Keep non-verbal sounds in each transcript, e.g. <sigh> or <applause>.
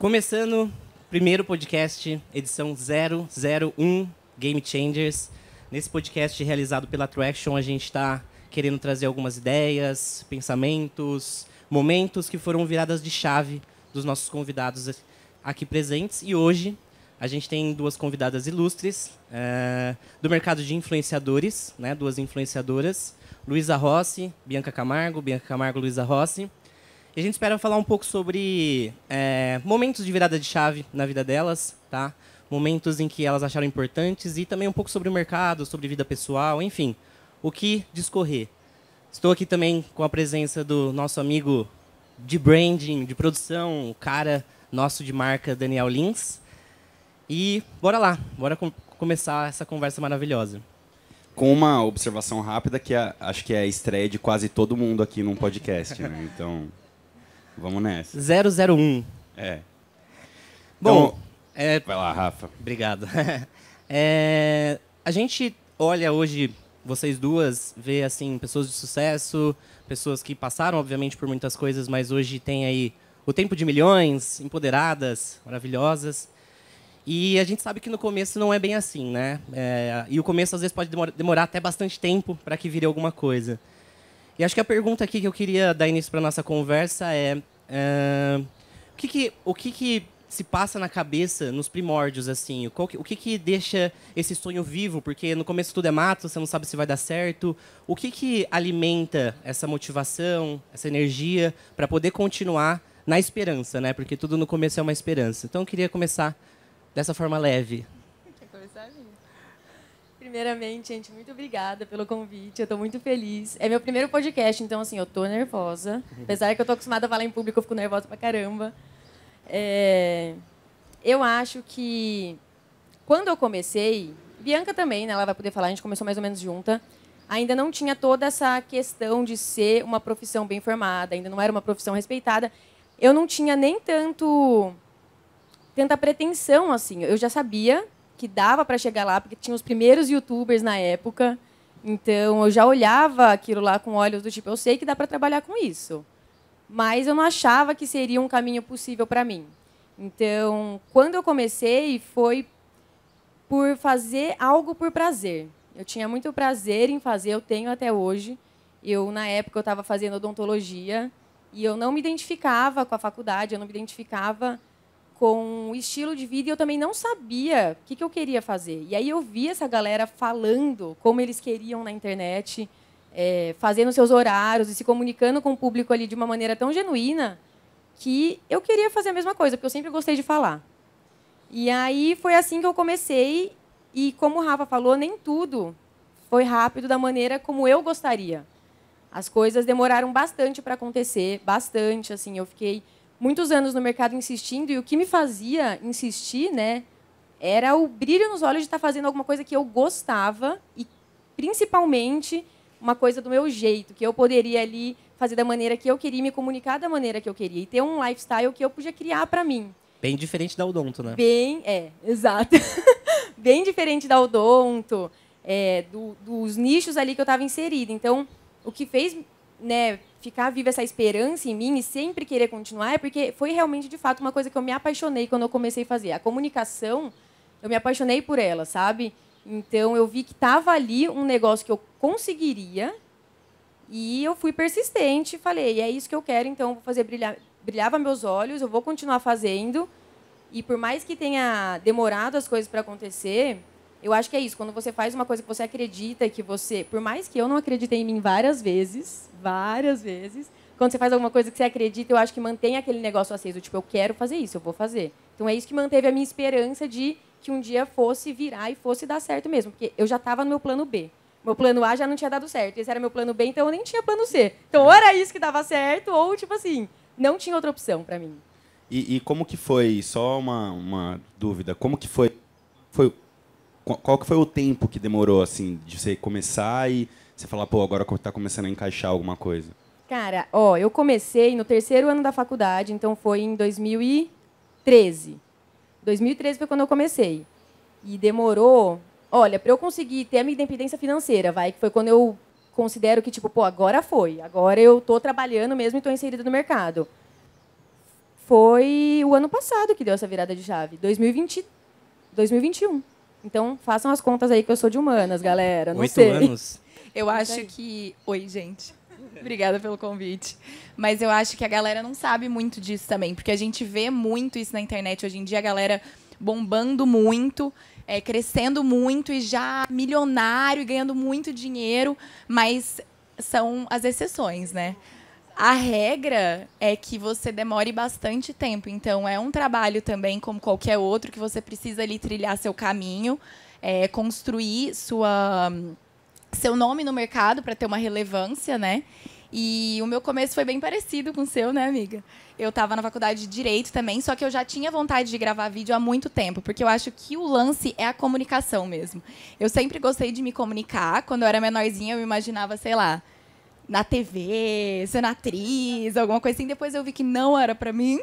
Começando, primeiro podcast, edição 001, Game Changers. Nesse podcast realizado pela Traction, a gente está querendo trazer algumas ideias, pensamentos, momentos que foram viradas de chave dos nossos convidados aqui presentes. E hoje a gente tem duas convidadas ilustres eh, do mercado de influenciadores, né, duas influenciadoras, Luísa Rossi, Bianca Camargo, Bianca Camargo, Luísa Rossi. E a gente espera falar um pouco sobre é, momentos de virada de chave na vida delas, tá? Momentos em que elas acharam importantes e também um pouco sobre o mercado, sobre vida pessoal, enfim, o que discorrer. Estou aqui também com a presença do nosso amigo de branding, de produção, o cara nosso de marca, Daniel Lins. E bora lá, bora com começar essa conversa maravilhosa. Com uma observação rápida, que é, acho que é a estreia de quase todo mundo aqui num podcast, né? Então. Vamos nessa. 001. É. Bom, então, é... vai lá, Rafa. Obrigado. <laughs> é... A gente olha hoje, vocês duas, vê assim, pessoas de sucesso, pessoas que passaram, obviamente, por muitas coisas, mas hoje tem aí o tempo de milhões, empoderadas, maravilhosas. E a gente sabe que no começo não é bem assim, né? É... E o começo, às vezes, pode demorar até bastante tempo para que vire alguma coisa. E acho que a pergunta aqui que eu queria dar início para nossa conversa é uh, o, que, que o que, que se passa na cabeça nos primórdios, assim? Que, o que, que deixa esse sonho vivo? Porque no começo tudo é mato, você não sabe se vai dar certo. O que, que alimenta essa motivação, essa energia para poder continuar na esperança, né? Porque tudo no começo é uma esperança. Então eu queria começar dessa forma leve primeiramente, gente, muito obrigada pelo convite. Eu estou muito feliz. É meu primeiro podcast, então, assim, eu estou nervosa. Uhum. Apesar que eu tô acostumada a falar em público, eu fico nervosa pra caramba. É... Eu acho que quando eu comecei, Bianca também, né, ela vai poder falar, a gente começou mais ou menos junta. Ainda não tinha toda essa questão de ser uma profissão bem formada, ainda não era uma profissão respeitada. Eu não tinha nem tanto tanta pretensão assim. Eu já sabia que dava para chegar lá, porque tinha os primeiros youtubers na época. Então eu já olhava aquilo lá com olhos do tipo, eu sei que dá para trabalhar com isso, mas eu não achava que seria um caminho possível para mim. Então, quando eu comecei foi por fazer algo por prazer. Eu tinha muito prazer em fazer, eu tenho até hoje. Eu na época eu estava fazendo odontologia e eu não me identificava com a faculdade, eu não me identificava com o estilo de vida e eu também não sabia o que, que eu queria fazer. E aí eu vi essa galera falando como eles queriam na internet, é, fazendo seus horários e se comunicando com o público ali de uma maneira tão genuína que eu queria fazer a mesma coisa, porque eu sempre gostei de falar. E aí foi assim que eu comecei e como o Rafa falou, nem tudo foi rápido da maneira como eu gostaria. As coisas demoraram bastante para acontecer, bastante assim, eu fiquei muitos anos no mercado insistindo e o que me fazia insistir, né, era o brilho nos olhos de estar fazendo alguma coisa que eu gostava e principalmente uma coisa do meu jeito, que eu poderia ali fazer da maneira que eu queria, me comunicar da maneira que eu queria e ter um lifestyle que eu podia criar para mim. Bem diferente da Odonto, né? Bem, é, <laughs> exato. Bem diferente da Odonto, é, do, dos nichos ali que eu estava inserida. Então, o que fez né, ficar viva essa esperança em mim e sempre querer continuar é porque foi realmente, de fato, uma coisa que eu me apaixonei quando eu comecei a fazer. A comunicação, eu me apaixonei por ela, sabe? Então, eu vi que estava ali um negócio que eu conseguiria e eu fui persistente falei, é isso que eu quero, então, eu vou fazer brilhar. Brilhava meus olhos, eu vou continuar fazendo. E por mais que tenha demorado as coisas para acontecer, eu acho que é isso, quando você faz uma coisa que você acredita e que você, por mais que eu não acreditei em mim várias vezes, várias vezes, quando você faz alguma coisa que você acredita, eu acho que mantém aquele negócio aceso, tipo, eu quero fazer isso, eu vou fazer. Então é isso que manteve a minha esperança de que um dia fosse virar e fosse dar certo mesmo, porque eu já estava no meu plano B. Meu plano A já não tinha dado certo, esse era meu plano B, então eu nem tinha plano C. Então ou era isso que dava certo ou tipo assim, não tinha outra opção para mim. E, e, como que foi? Só uma, uma dúvida. Como que foi? Foi qual que foi o tempo que demorou, assim, de você começar e você falar, pô, agora está começando a encaixar alguma coisa? Cara, ó, eu comecei no terceiro ano da faculdade, então foi em 2013. 2013 foi quando eu comecei. E demorou, olha, para eu conseguir ter a minha independência financeira, vai, que foi quando eu considero que, tipo, pô, agora foi, agora eu tô trabalhando mesmo e tô inserida no mercado. Foi o ano passado que deu essa virada de chave, 2020, 2021. Então, façam as contas aí que eu sou de humanas, galera. Não Oito sei. anos? <laughs> Eu acho que. Oi, gente. Obrigada pelo convite. Mas eu acho que a galera não sabe muito disso também, porque a gente vê muito isso na internet hoje em dia, a galera bombando muito, é, crescendo muito e já milionário e ganhando muito dinheiro, mas são as exceções, né? A regra é que você demore bastante tempo. Então, é um trabalho também, como qualquer outro, que você precisa ali trilhar seu caminho, é, construir sua, seu nome no mercado para ter uma relevância, né? E o meu começo foi bem parecido com o seu, né, amiga? Eu estava na faculdade de Direito também, só que eu já tinha vontade de gravar vídeo há muito tempo, porque eu acho que o lance é a comunicação mesmo. Eu sempre gostei de me comunicar. Quando eu era menorzinha, eu imaginava, sei lá, na TV, sendo atriz, alguma coisa assim. Depois eu vi que não era para mim.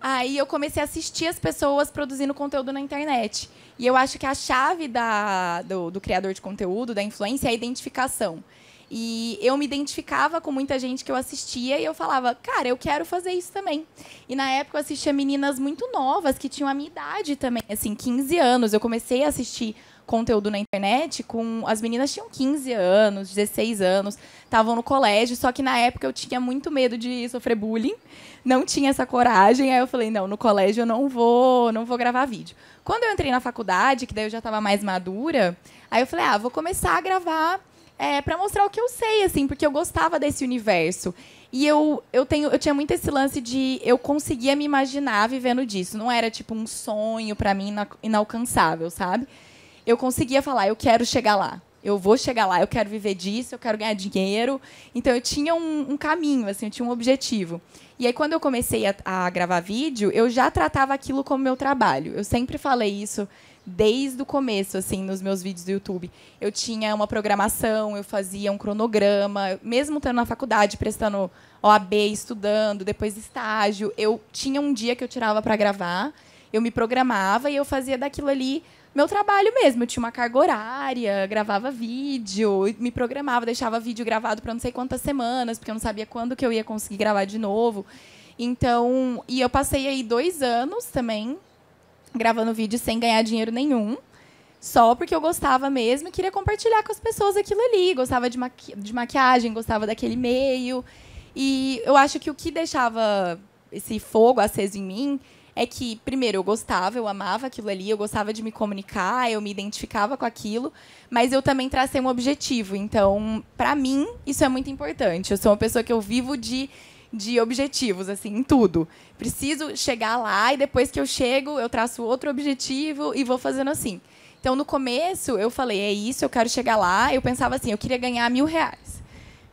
Aí eu comecei a assistir as pessoas produzindo conteúdo na internet. E eu acho que a chave da, do, do criador de conteúdo, da influência, é a identificação. E eu me identificava com muita gente que eu assistia e eu falava, cara, eu quero fazer isso também. E na época eu assistia meninas muito novas, que tinham a minha idade também, assim, 15 anos. Eu comecei a assistir conteúdo na internet com. As meninas tinham 15 anos, 16 anos, estavam no colégio, só que na época eu tinha muito medo de sofrer bullying, não tinha essa coragem. Aí eu falei, não, no colégio eu não vou, não vou gravar vídeo. Quando eu entrei na faculdade, que daí eu já estava mais madura, aí eu falei, ah, vou começar a gravar é, para mostrar o que eu sei, assim, porque eu gostava desse universo. E eu, eu, tenho, eu tinha muito esse lance de eu conseguia me imaginar vivendo disso. Não era tipo um sonho para mim inalcançável, sabe? eu conseguia falar, eu quero chegar lá. Eu vou chegar lá, eu quero viver disso, eu quero ganhar dinheiro. Então eu tinha um, um caminho, assim, eu tinha um objetivo. E aí quando eu comecei a, a gravar vídeo, eu já tratava aquilo como meu trabalho. Eu sempre falei isso desde o começo, assim, nos meus vídeos do YouTube. Eu tinha uma programação, eu fazia um cronograma, mesmo estando na faculdade, prestando OAB, estudando, depois estágio, eu tinha um dia que eu tirava para gravar, eu me programava e eu fazia daquilo ali meu trabalho mesmo. Eu tinha uma carga horária, gravava vídeo, me programava, deixava vídeo gravado para não sei quantas semanas, porque eu não sabia quando que eu ia conseguir gravar de novo. Então, e eu passei aí dois anos também gravando vídeo sem ganhar dinheiro nenhum só porque eu gostava mesmo e queria compartilhar com as pessoas aquilo ali. Gostava de, maqui de maquiagem, gostava daquele meio. E eu acho que o que deixava esse fogo aceso em mim é que, primeiro, eu gostava, eu amava aquilo ali, eu gostava de me comunicar, eu me identificava com aquilo, mas eu também tracei um objetivo. Então, para mim, isso é muito importante. Eu sou uma pessoa que eu vivo de de objetivos, assim, em tudo. Preciso chegar lá e depois que eu chego, eu traço outro objetivo e vou fazendo assim. Então, no começo, eu falei, é isso, eu quero chegar lá. Eu pensava assim, eu queria ganhar mil reais.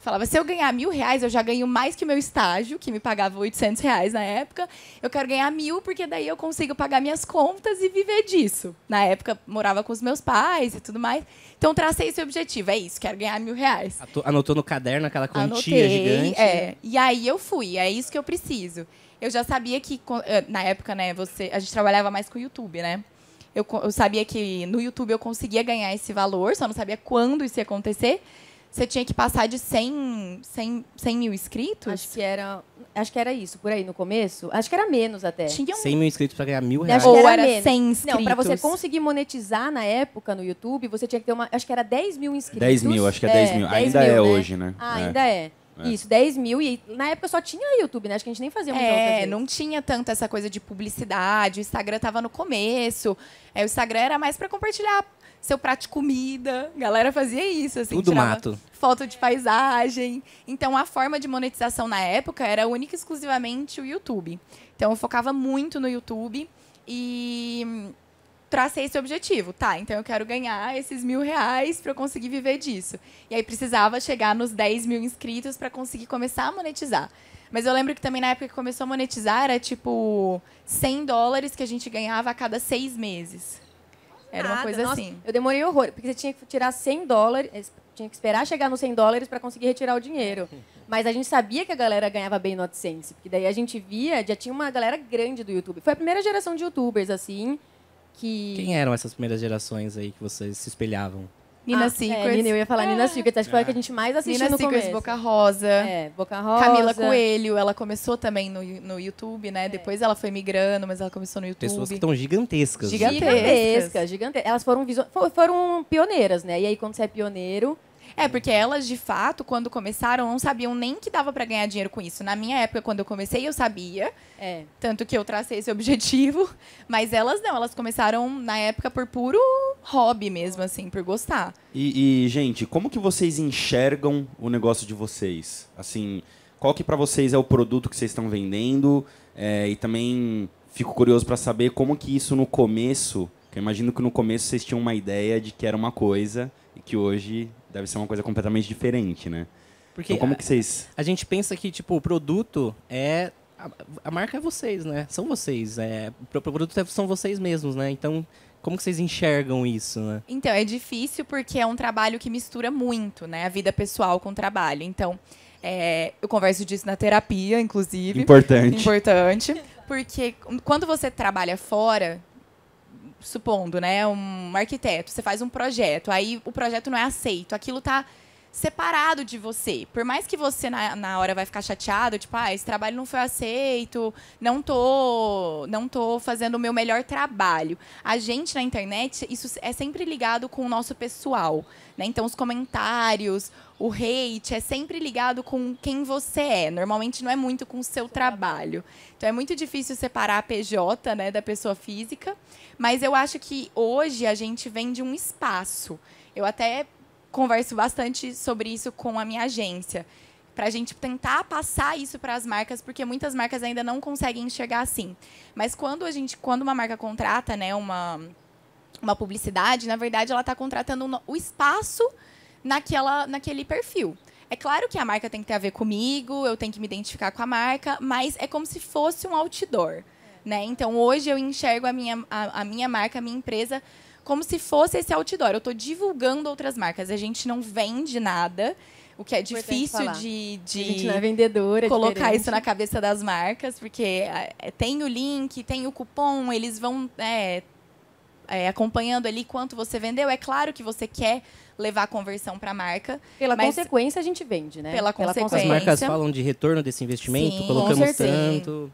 Falava, se eu ganhar mil reais, eu já ganho mais que o meu estágio, que me pagava 800 reais na época. Eu quero ganhar mil, porque daí eu consigo pagar minhas contas e viver disso. Na época, morava com os meus pais e tudo mais. Então, tracei esse objetivo. É isso, quero ganhar mil reais. Anotou no caderno aquela quantia Anotei, gigante? É. E aí eu fui, é isso que eu preciso. Eu já sabia que, eh, na época, né, você, a gente trabalhava mais com o YouTube, né? Eu, eu sabia que no YouTube eu conseguia ganhar esse valor, só não sabia quando isso ia acontecer você tinha que passar de 100, 100, 100 mil inscritos? Acho que era. Acho que era isso, por aí no começo. Acho que era menos até. Tinha um... 100 mil inscritos para ganhar mil reais. Ou era, era 100 inscritos. Não, para você conseguir monetizar na época no YouTube, você tinha que ter uma. Acho que era 10 mil inscritos. 10 mil, acho que é 10 é, mil. 10 ainda mil, é né? hoje, né? Ah, é. ainda é. É. Isso, 10 mil. E na época só tinha YouTube, né? Acho que a gente nem fazia muito. É, não tinha tanto essa coisa de publicidade. O Instagram tava no começo. É, o Instagram era mais para compartilhar seu prato de comida. A galera fazia isso, assim. Tudo mato. Foto de paisagem. Então, a forma de monetização na época era única e exclusivamente o YouTube. Então, eu focava muito no YouTube e tracei esse objetivo. Tá, então eu quero ganhar esses mil reais para eu conseguir viver disso. E aí precisava chegar nos 10 mil inscritos para conseguir começar a monetizar. Mas eu lembro que também na época que começou a monetizar era tipo 100 dólares que a gente ganhava a cada seis meses. Era uma coisa assim. Nossa. assim. Eu demorei horror, porque você tinha que tirar 100 dólares, tinha que esperar chegar nos 100 dólares para conseguir retirar o dinheiro. <laughs> Mas a gente sabia que a galera ganhava bem no AdSense, porque daí a gente via, já tinha uma galera grande do YouTube. Foi a primeira geração de youtubers, assim, que... Quem eram essas primeiras gerações aí que vocês se espelhavam? Nina ah, Secrets. É, Nina, eu ia falar é. Nina Secrets, acho que foi a que a gente mais assistiu Nina no Secrets, começo. Boca Rosa. É, Boca Rosa. Camila Coelho, ela começou também no, no YouTube, né? É. Depois ela foi migrando, mas ela começou no YouTube. Pessoas que estão gigantescas. Gigantescas, né? gigantescas. Elas foram, foram pioneiras, né? E aí quando você é pioneiro, é, porque elas, de fato, quando começaram, não sabiam nem que dava para ganhar dinheiro com isso. Na minha época, quando eu comecei, eu sabia. É. Tanto que eu tracei esse objetivo. <laughs> Mas elas não, elas começaram, na época, por puro hobby mesmo, assim, por gostar. E, e gente, como que vocês enxergam o negócio de vocês? Assim, qual que para vocês é o produto que vocês estão vendendo? É, e também fico curioso para saber como que isso no começo... Eu imagino que no começo vocês tinham uma ideia de que era uma coisa e que hoje deve ser uma coisa completamente diferente, né? Porque então, como a, que vocês... A gente pensa que, tipo, o produto é... A, a marca é vocês, né? São vocês. É, o produto é, são vocês mesmos, né? Então, como que vocês enxergam isso, né? Então, é difícil porque é um trabalho que mistura muito, né? A vida pessoal com o trabalho. Então, é, eu converso disso na terapia, inclusive. Importante. Importante. Porque quando você trabalha fora, supondo, né? Um arquiteto, você faz um projeto, aí o projeto não é aceito, aquilo tá separado de você. Por mais que você na, na hora vai ficar chateado, tipo, ah, esse trabalho não foi aceito, não tô, não tô fazendo o meu melhor trabalho. A gente na internet, isso é sempre ligado com o nosso pessoal, né? Então os comentários, o hate é sempre ligado com quem você é. Normalmente não é muito com o seu trabalho. Então é muito difícil separar a PJ, né, da pessoa física, mas eu acho que hoje a gente vem de um espaço. Eu até converso bastante sobre isso com a minha agência. Para a gente tentar passar isso para as marcas, porque muitas marcas ainda não conseguem enxergar assim. Mas quando a gente, quando uma marca contrata, né, uma, uma publicidade, na verdade ela está contratando o espaço naquela, naquele perfil. É claro que a marca tem que ter a ver comigo, eu tenho que me identificar com a marca, mas é como se fosse um outdoor. Né? Então, hoje eu enxergo a minha, a, a minha marca, a minha empresa, como se fosse esse outdoor. Eu estou divulgando outras marcas. A gente não vende nada, o que é difícil de, de a gente não é vendedora, é colocar diferente. isso na cabeça das marcas, porque é, tem o link, tem o cupom, eles vão é, é, acompanhando ali quanto você vendeu. É claro que você quer levar a conversão para a marca. Pela consequência, a gente vende, né? Pela, pela consequência. As marcas falam de retorno desse investimento, Sim, colocamos tanto.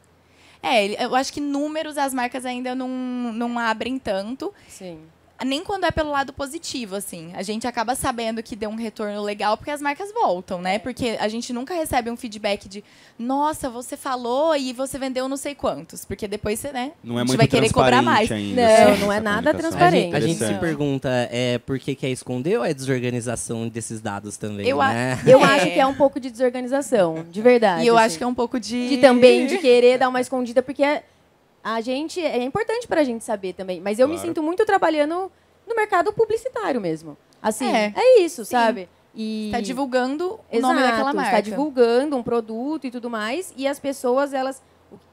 É, eu acho que números as marcas ainda não, não abrem tanto. Sim nem quando é pelo lado positivo, assim. A gente acaba sabendo que deu um retorno legal porque as marcas voltam, né? Porque a gente nunca recebe um feedback de, nossa, você falou e você vendeu não sei quantos. Porque depois você, né? Não é muito vai querer cobrar mais. Ainda, não, assim, não é nada transparente. A é gente, a gente se pergunta é, por que quer é esconder ou é desorganização desses dados também? Eu, né? <laughs> eu é. acho que é um pouco de desorganização, de verdade. E eu assim. acho que é um pouco de. De também de querer dar uma escondida, porque. É, a gente é importante para a gente saber também, mas eu claro. me sinto muito trabalhando no mercado publicitário mesmo. Assim, é, é isso, Sim. sabe? E tá divulgando Exato, o nome daquela tá marca. Está divulgando um produto e tudo mais, e as pessoas elas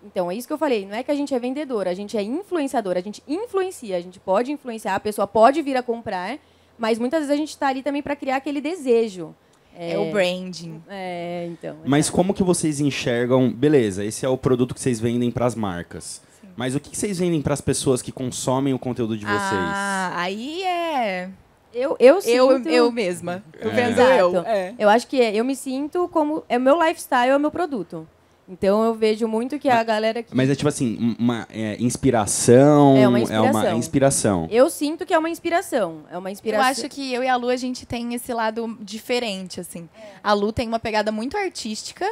então, é isso que eu falei. Não é que a gente é vendedora, a gente é influenciadora, a gente influencia, a gente pode influenciar, a pessoa pode vir a comprar, mas muitas vezes a gente está ali também para criar aquele desejo. É, é, o branding. É, então. Mas é. como que vocês enxergam? Beleza, esse é o produto que vocês vendem para as marcas. Mas o que vocês vendem para as pessoas que consomem o conteúdo de vocês? Ah, aí é. Eu, eu sinto. Eu, eu mesma. Tô é. vendo eu. É. Eu acho que é. Eu me sinto como. É o meu lifestyle, é o meu produto. Então eu vejo muito que a mas, galera que. Mas é tipo assim, uma é, inspiração. É uma inspiração. É uma inspiração. Eu sinto que é uma inspiração. É uma inspiração. Eu acho que eu e a Lu, a gente tem esse lado diferente, assim. A Lu tem uma pegada muito artística.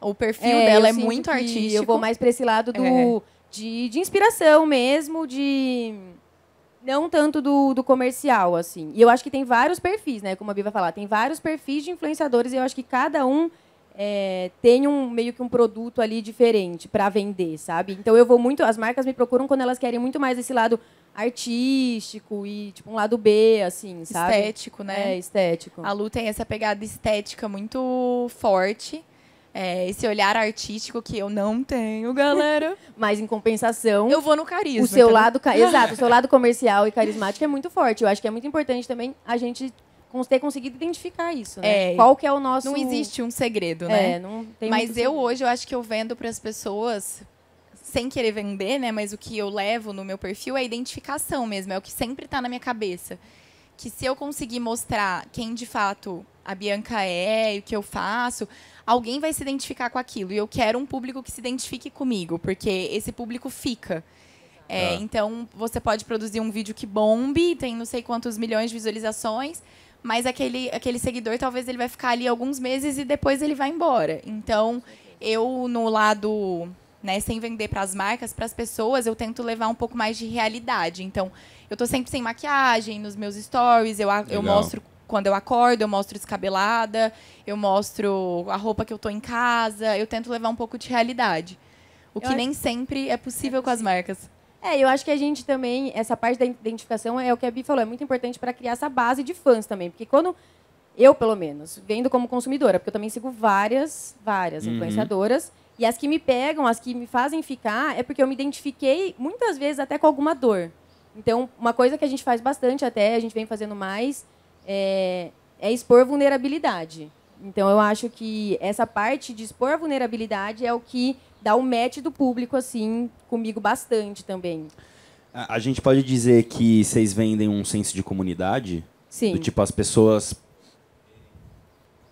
O perfil é, dela é muito artístico. Eu vou mais pra esse lado do é de, de inspiração mesmo, de não tanto do, do comercial, assim. E eu acho que tem vários perfis, né? Como a Bia vai falar, tem vários perfis de influenciadores e eu acho que cada um é, tem um meio que um produto ali diferente para vender, sabe? Então eu vou muito. As marcas me procuram quando elas querem muito mais esse lado artístico e tipo um lado B, assim, sabe? Estético, né? É, estético. A Lu tem essa pegada estética muito forte é, esse olhar artístico que eu não tenho, galera. <laughs> Mas em compensação, eu vou no carisma. O seu então... lado, <laughs> exato, o seu lado comercial e carismático é muito forte. Eu acho que é muito importante também a gente ter conseguido identificar isso, né? É, Qual que é o nosso Não existe um segredo, é, né? É, não tem Mas eu segredo. hoje eu acho que eu vendo para as pessoas sem querer vender, né, mas o que eu levo no meu perfil é a identificação mesmo, é o que sempre está na minha cabeça. Que se eu conseguir mostrar quem de fato a Bianca é, o que eu faço, alguém vai se identificar com aquilo. E eu quero um público que se identifique comigo, porque esse público fica. É, tá. Então, você pode produzir um vídeo que bombe, tem não sei quantos milhões de visualizações, mas aquele, aquele seguidor talvez ele vai ficar ali alguns meses e depois ele vai embora. Então, eu no lado, né, sem vender para as marcas, para as pessoas, eu tento levar um pouco mais de realidade. Então, eu estou sempre sem maquiagem nos meus stories, eu, eu mostro quando eu acordo, eu mostro descabelada, eu mostro a roupa que eu tô em casa, eu tento levar um pouco de realidade. O eu que nem sempre é possível, é possível com as é marcas. É, eu acho que a gente também, essa parte da identificação é o que a Bi falou, é muito importante para criar essa base de fãs também. Porque quando eu, pelo menos, vendo como consumidora, porque eu também sigo várias, várias uhum. influenciadoras, e as que me pegam, as que me fazem ficar, é porque eu me identifiquei muitas vezes até com alguma dor. Então, uma coisa que a gente faz bastante até, a gente vem fazendo mais, é, é expor vulnerabilidade. Então, eu acho que essa parte de expor vulnerabilidade é o que dá o um match do público, assim, comigo bastante também. A, a gente pode dizer que vocês vendem um senso de comunidade? Sim. Do tipo, as pessoas...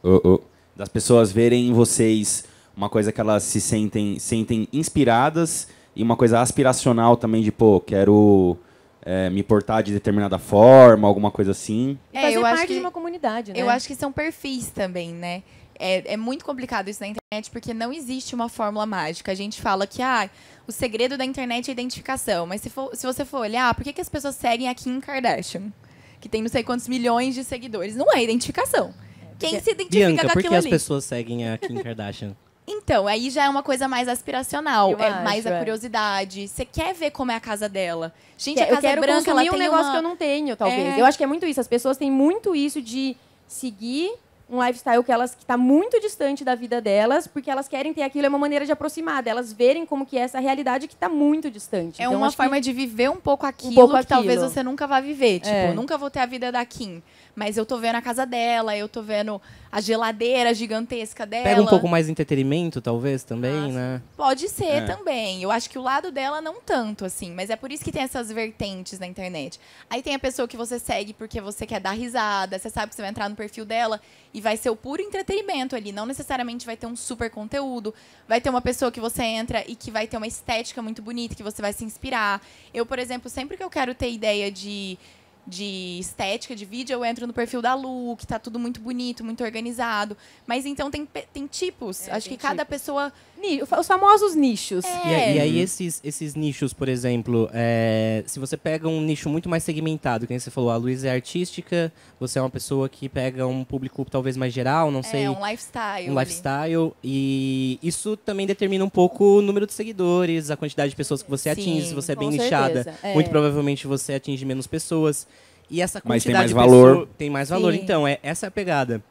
Oh, oh. Das pessoas verem em vocês uma coisa que elas se sentem, sentem inspiradas e uma coisa aspiracional também de, pô, quero é, me portar de determinada forma, alguma coisa assim. É, fazer eu parte acho que, de uma comunidade, né? Eu acho que são perfis também, né? É, é, muito complicado isso na internet porque não existe uma fórmula mágica. A gente fala que ah, o segredo da internet é a identificação. Mas se, for, se você for olhar, por que, que as pessoas seguem a Kim Kardashian? Que tem não sei quantos milhões de seguidores. Não é identificação. É, Quem se identifica Bianca, com aquilo por que as pessoas seguem a Kim Kardashian? <laughs> Então, aí já é uma coisa mais aspiracional. Eu é acho, mais a é. curiosidade. Você quer ver como é a casa dela. Gente, a casa eu é quero é branca, ela tem um negócio uma... que eu não tenho, talvez. É... Eu acho que é muito isso. As pessoas têm muito isso de seguir um lifestyle que elas que está muito distante da vida delas, porque elas querem ter aquilo é uma maneira de aproximar, delas verem como que é essa realidade que está muito distante. É então, uma forma que... de viver um pouco aquilo um pouco que aquilo. talvez você nunca vá viver, tipo, é. nunca vou ter a vida da Kim. Mas eu tô vendo a casa dela, eu tô vendo a geladeira gigantesca dela. Pega um pouco mais de entretenimento, talvez, também, Nossa. né? Pode ser é. também. Eu acho que o lado dela não tanto, assim. Mas é por isso que tem essas vertentes na internet. Aí tem a pessoa que você segue porque você quer dar risada, você sabe que você vai entrar no perfil dela e vai ser o puro entretenimento ali. Não necessariamente vai ter um super conteúdo. Vai ter uma pessoa que você entra e que vai ter uma estética muito bonita, que você vai se inspirar. Eu, por exemplo, sempre que eu quero ter ideia de de estética de vídeo, eu entro no perfil da Lu, que tá tudo muito bonito, muito organizado. Mas então tem, tem tipos. É, Acho tem que cada tipos. pessoa os famosos nichos. É. E, e, aí, é. esses, esses nichos, por exemplo, é, se você pega um nicho muito mais segmentado, que você falou, a Luísa é artística, você é uma pessoa que pega um público talvez mais geral, não é, sei. É, um lifestyle. Um ali. lifestyle. E isso também determina um pouco o número de seguidores, a quantidade de pessoas que você Sim, atinge. Se você é bem nichada, é. muito provavelmente você atinge menos pessoas. E essa quantidade Mas tem mais valor. tem mais valor. Sim. Então, é, essa é a pegada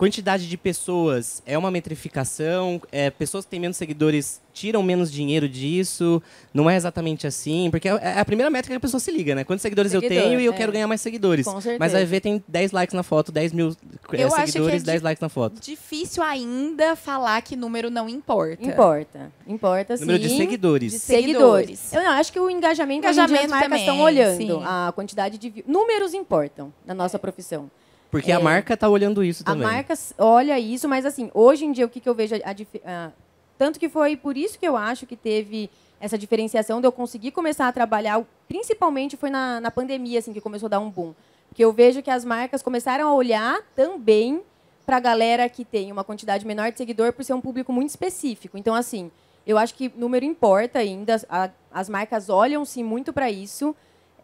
quantidade de pessoas é uma metrificação, é, pessoas que têm menos seguidores tiram menos dinheiro disso, não é exatamente assim, porque é, é a primeira métrica que a pessoa se liga, né? Quantos seguidores Seguidor, eu tenho e eu é. quero ganhar mais seguidores. Com certeza. Mas vai ver, tem 10 likes na foto, 10 mil é, eu seguidores, é 10 likes na foto. Difícil ainda falar que número não importa. Importa. Importa sim. Número de seguidores. De seguidores. Eu não, acho que o engajamento, engajamento as marcas também, estão olhando. Sim. A quantidade de... Números importam na nossa profissão. Porque é, a marca está olhando isso também. A marca olha isso, mas assim, hoje em dia o que, que eu vejo a, a, tanto que foi por isso que eu acho que teve essa diferenciação de eu conseguir começar a trabalhar, principalmente foi na, na pandemia assim que começou a dar um boom, porque eu vejo que as marcas começaram a olhar também para a galera que tem uma quantidade menor de seguidor por ser um público muito específico. Então assim, eu acho que número importa ainda, a, as marcas olham sim muito para isso.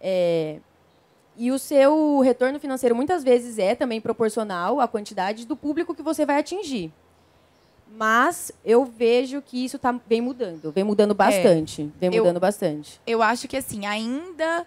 É, e o seu retorno financeiro muitas vezes é também proporcional à quantidade do público que você vai atingir. Mas eu vejo que isso tá, vem mudando, vem mudando é, bastante. É, vem mudando eu, bastante. Eu acho que assim, ainda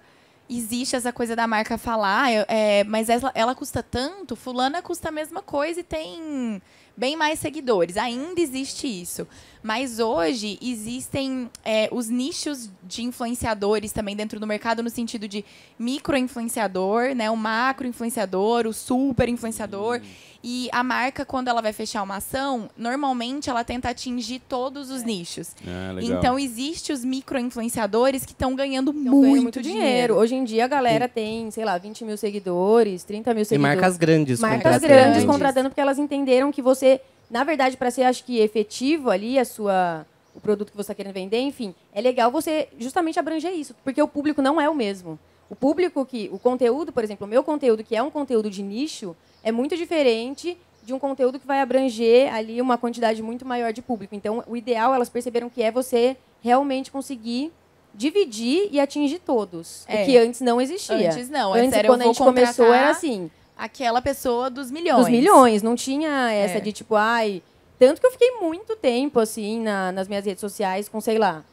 existe essa coisa da marca falar, é, mas ela, ela custa tanto, fulana custa a mesma coisa e tem bem mais seguidores. Ainda existe isso. Mas hoje existem é, os nichos de influenciadores também dentro do mercado, no sentido de micro influenciador, né? O macro influenciador, o super influenciador. E a marca, quando ela vai fechar uma ação, normalmente ela tenta atingir todos os é. nichos. É, então, existe os micro-influenciadores que estão ganhando então, muito, muito dinheiro. dinheiro. Hoje em dia, a galera tem, sei lá, 20 mil seguidores, 30 mil seguidores. E marcas grandes. Marcas grandes, grandes contratando, porque elas entenderam que você, na verdade, para ser, acho que, efetivo ali, a sua o produto que você está querendo vender, enfim, é legal você justamente abranger isso, porque o público não é o mesmo. O público que. O conteúdo, por exemplo, o meu conteúdo, que é um conteúdo de nicho, é muito diferente de um conteúdo que vai abranger ali uma quantidade muito maior de público. Então, o ideal, elas perceberam que é você realmente conseguir dividir e atingir todos. É. O que antes não existia. Antes não. É antes, era, quando a gente começou, era assim... Aquela pessoa dos milhões. Dos milhões. Não tinha essa é. de, tipo, ai... Tanto que eu fiquei muito tempo, assim, na, nas minhas redes sociais com, sei lá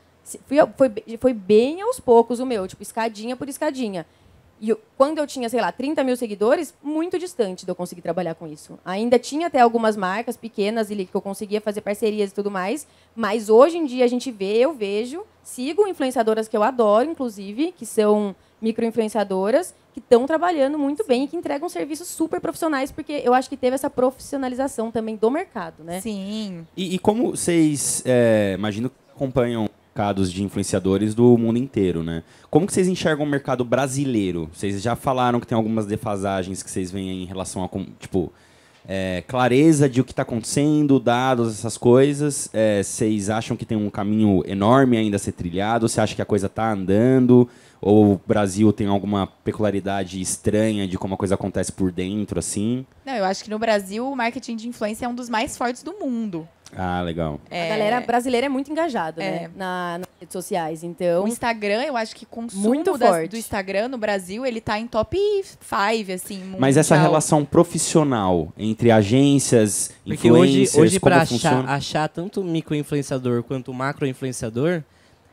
foi, foi bem aos poucos o meu, tipo, escadinha por escadinha. E eu, quando eu tinha, sei lá, 30 mil seguidores, muito distante de eu conseguir trabalhar com isso. Ainda tinha até algumas marcas pequenas ali que eu conseguia fazer parcerias e tudo mais, mas hoje em dia a gente vê, eu vejo, sigo influenciadoras que eu adoro, inclusive, que são microinfluenciadoras, que estão trabalhando muito bem e que entregam serviços super profissionais, porque eu acho que teve essa profissionalização também do mercado, né? Sim. E, e como vocês, é, imagino, acompanham mercados de influenciadores do mundo inteiro, né? Como que vocês enxergam o mercado brasileiro? Vocês já falaram que tem algumas defasagens que vocês veem em relação a, tipo, é, clareza de o que está acontecendo, dados, essas coisas. É, vocês acham que tem um caminho enorme ainda a ser trilhado? Você acha que a coisa está andando? Ou o Brasil tem alguma peculiaridade estranha de como a coisa acontece por dentro, assim? Não, eu acho que no Brasil o marketing de influência é um dos mais fortes do mundo. Ah, legal. É... A galera brasileira é muito engajada, é. né? Na, nas redes sociais, então... O Instagram, eu acho que consumo muito das, do Instagram no Brasil, ele tá em top 5, assim, mundial. Mas essa relação profissional entre agências, Porque influencers, hoje, hoje pra funciona? achar, achar tanto micro-influenciador quanto macro-influenciador,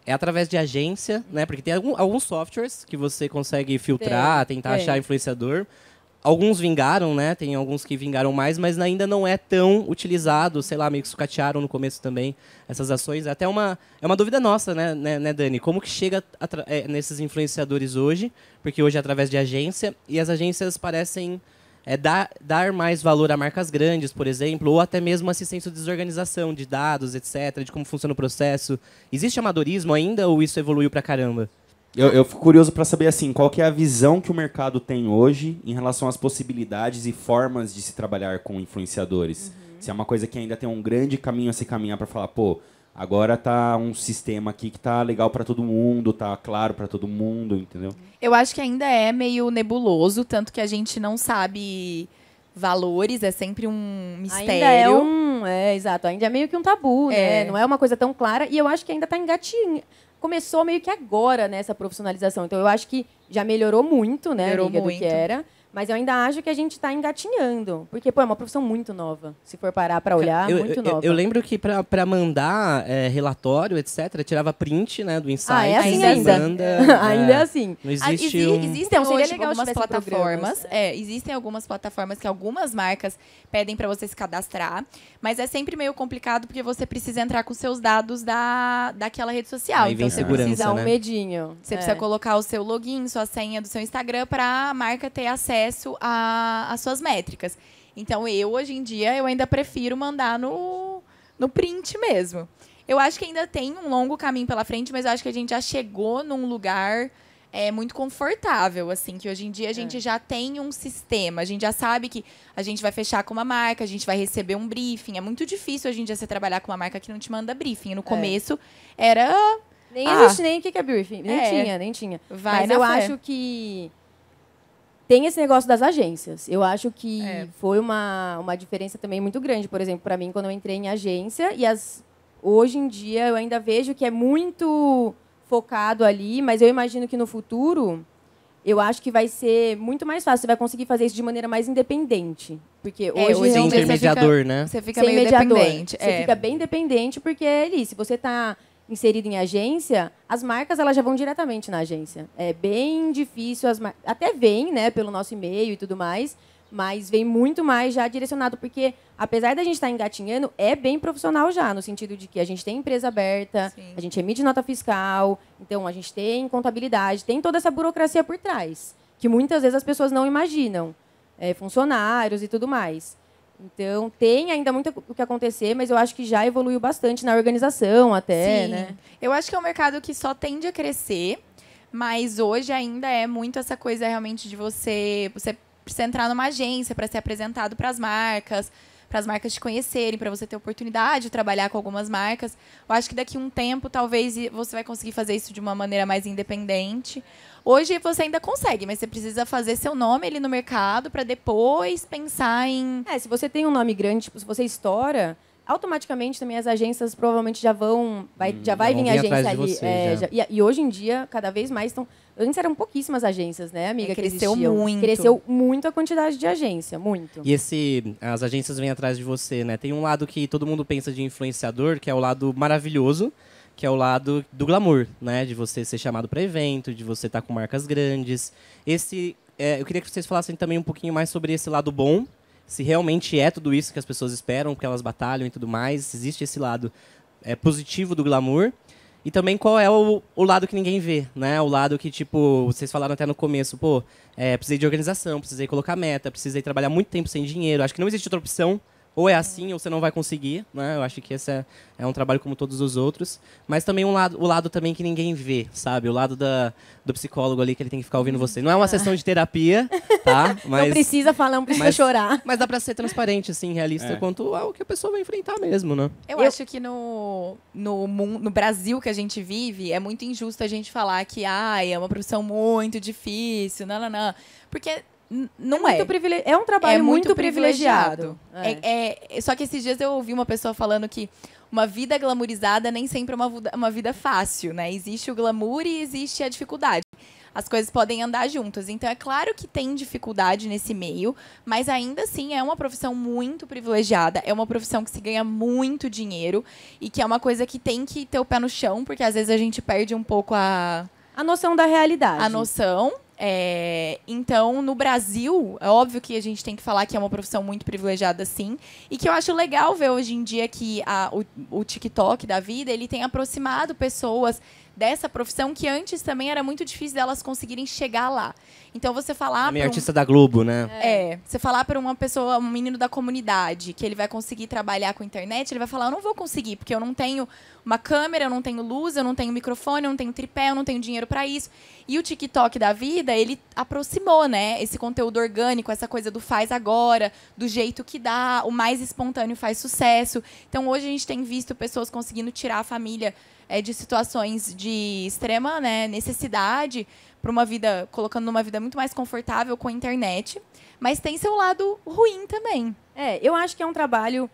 é através de agência, né? Porque tem algum, alguns softwares que você consegue filtrar, tem, tentar tem. É. achar influenciador... Alguns vingaram, né? Tem alguns que vingaram mais, mas ainda não é tão utilizado, sei lá, meio que sucatearam no começo também essas ações. É até uma, é uma dúvida nossa, né, né, né Dani? Como que chega é, nesses influenciadores hoje? Porque hoje é através de agência, e as agências parecem é, dar, dar mais valor a marcas grandes, por exemplo, ou até mesmo assistência de desorganização de dados, etc., de como funciona o processo. Existe amadorismo ainda ou isso evoluiu pra caramba? Eu, eu fico curioso para saber assim, qual que é a visão que o mercado tem hoje em relação às possibilidades e formas de se trabalhar com influenciadores. Uhum. Se é uma coisa que ainda tem um grande caminho a se caminhar para falar, pô, agora tá um sistema aqui que tá legal para todo mundo, tá claro para todo mundo, entendeu? Eu acho que ainda é meio nebuloso, tanto que a gente não sabe valores, é sempre um mistério. Ainda é um, é, exato, ainda é meio que um tabu, né? é. né? Não é uma coisa tão clara e eu acho que ainda tá engatinhando começou meio que agora, né, profissionalização. Então eu acho que já melhorou muito, né, melhorou amiga, muito. do que era. Mas eu ainda acho que a gente está engatinhando. Porque, pô, é uma profissão muito nova. Se for parar para olhar, eu, muito nova. Eu, lembro que para mandar é, relatório, etc., tirava print né, do ensaio. Ah, é assim ainda. Manda, <laughs> ainda né. é assim. Não ah, existe Exi um... Existem então, hoje, legal algumas plataformas. É, existem algumas plataformas que algumas marcas pedem para você se cadastrar. Mas é sempre meio complicado porque você precisa entrar com seus dados da, daquela rede social. Aí vem então, segurança, você precisa né? um medinho. Você é. precisa colocar o seu login, sua senha do seu Instagram para a marca ter acesso acesso às suas métricas. Então, eu, hoje em dia, eu ainda prefiro mandar no, no print mesmo. Eu acho que ainda tem um longo caminho pela frente, mas eu acho que a gente já chegou num lugar é, muito confortável, assim, que hoje em dia a é. gente é. já tem um sistema, a gente já sabe que a gente vai fechar com uma marca, a gente vai receber um briefing. É muito difícil hoje em dia você trabalhar com uma marca que não te manda briefing. No é. começo é. era. Nem ah, existe nem o que é briefing. Nem é. tinha, nem tinha. Vai mas eu fé. acho que tem esse negócio das agências. Eu acho que é. foi uma, uma diferença também muito grande, por exemplo, para mim, quando eu entrei em agência, e as, hoje em dia eu ainda vejo que é muito focado ali, mas eu imagino que no futuro eu acho que vai ser muito mais fácil. Você vai conseguir fazer isso de maneira mais independente. Porque hoje, é, hoje sem intermediador, você fica, né? Você fica sem meio mediador. dependente. Você é. fica bem dependente, porque é ali, se você está inserido em agência, as marcas elas já vão diretamente na agência. É bem difícil, as mar... até vem, né, pelo nosso e-mail e tudo mais, mas vem muito mais já direcionado, porque apesar da gente estar tá engatinhando, é bem profissional já, no sentido de que a gente tem empresa aberta, Sim. a gente emite nota fiscal, então a gente tem contabilidade, tem toda essa burocracia por trás, que muitas vezes as pessoas não imaginam, é, funcionários e tudo mais. Então, tem ainda muito o que acontecer, mas eu acho que já evoluiu bastante na organização até, Sim. né? Eu acho que é um mercado que só tende a crescer, mas hoje ainda é muito essa coisa realmente de você, você entrar numa agência para ser apresentado para as marcas, para as marcas te conhecerem, para você ter oportunidade de trabalhar com algumas marcas. Eu acho que daqui a um tempo talvez você vai conseguir fazer isso de uma maneira mais independente. Hoje você ainda consegue, mas você precisa fazer seu nome ali no mercado para depois pensar em. É, se você tem um nome grande, tipo, se você estoura, automaticamente também as agências provavelmente já vão vai, hum, já vai vir agência ali você, é, já. Já, e, e, hoje em dia cada vez mais estão antes eram pouquíssimas agências né amiga é, cresceu muito cresceu muito a quantidade de agência muito e esse as agências vêm atrás de você né tem um lado que todo mundo pensa de influenciador que é o lado maravilhoso que é o lado do glamour, né? De você ser chamado para evento, de você estar tá com marcas grandes. Esse, é, eu queria que vocês falassem também um pouquinho mais sobre esse lado bom, se realmente é tudo isso que as pessoas esperam, que elas batalham e tudo mais. Se existe esse lado é, positivo do glamour. E também qual é o, o lado que ninguém vê, né? O lado que, tipo, vocês falaram até no começo, pô, é, precisei de organização, precisei colocar meta, precisei trabalhar muito tempo sem dinheiro. Acho que não existe outra opção ou é assim ou você não vai conseguir, né? Eu acho que esse é, é um trabalho como todos os outros, mas também um lado, o lado também que ninguém vê, sabe? O lado da, do psicólogo ali que ele tem que ficar ouvindo você. Não é uma uhum. sessão de terapia, <laughs> tá? Mas, não precisa falar, não precisa mas, chorar. Mas dá para ser transparente, assim, realista é. quanto ao que a pessoa vai enfrentar mesmo, né? Eu, Eu acho que no, no, no Brasil que a gente vive, é muito injusto a gente falar que, ai, é uma profissão muito difícil, não, não, não. Porque não é. É, é um trabalho é muito, muito privilegiado. privilegiado. É. é. só que esses dias eu ouvi uma pessoa falando que uma vida glamourizada nem sempre é uma, uma vida fácil, né? Existe o glamour e existe a dificuldade. As coisas podem andar juntas. Então, é claro que tem dificuldade nesse meio, mas ainda assim é uma profissão muito privilegiada, é uma profissão que se ganha muito dinheiro e que é uma coisa que tem que ter o pé no chão, porque às vezes a gente perde um pouco a. A noção da realidade. A noção é, então, no Brasil, é óbvio que a gente tem que falar que é uma profissão muito privilegiada, sim. E que eu acho legal ver hoje em dia que a, o, o TikTok da vida, ele tem aproximado pessoas dessa profissão que antes também era muito difícil delas conseguirem chegar lá. Então você falar. É a minha um... artista da Globo, né? É. é. Você falar para uma pessoa, um menino da comunidade, que ele vai conseguir trabalhar com internet, ele vai falar: eu não vou conseguir, porque eu não tenho uma câmera, eu não tenho luz, eu não tenho microfone, eu não tenho tripé, eu não tenho dinheiro para isso. E o TikTok da vida, ele aproximou, né? Esse conteúdo orgânico, essa coisa do faz agora, do jeito que dá, o mais espontâneo faz sucesso. Então hoje a gente tem visto pessoas conseguindo tirar a família é, de situações de extrema né, necessidade para uma vida, colocando numa vida muito mais confortável com a internet, mas tem seu lado ruim também. É, eu acho que é um trabalho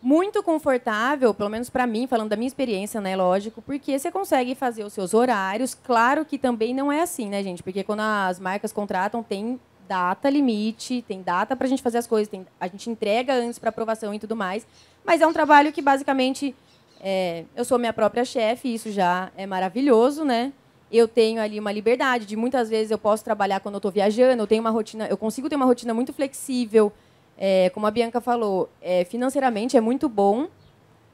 muito confortável, pelo menos para mim, falando da minha experiência, né, lógico, porque você consegue fazer os seus horários. Claro que também não é assim, né, gente? Porque quando as marcas contratam, tem data limite, tem data para a gente fazer as coisas, tem, a gente entrega antes para aprovação e tudo mais. Mas é um trabalho que basicamente é, eu sou minha própria chefe, isso já é maravilhoso, né? Eu tenho ali uma liberdade de muitas vezes eu posso trabalhar quando eu estou viajando, eu tenho uma rotina, eu consigo ter uma rotina muito flexível. É, como a Bianca falou, é, financeiramente é muito bom,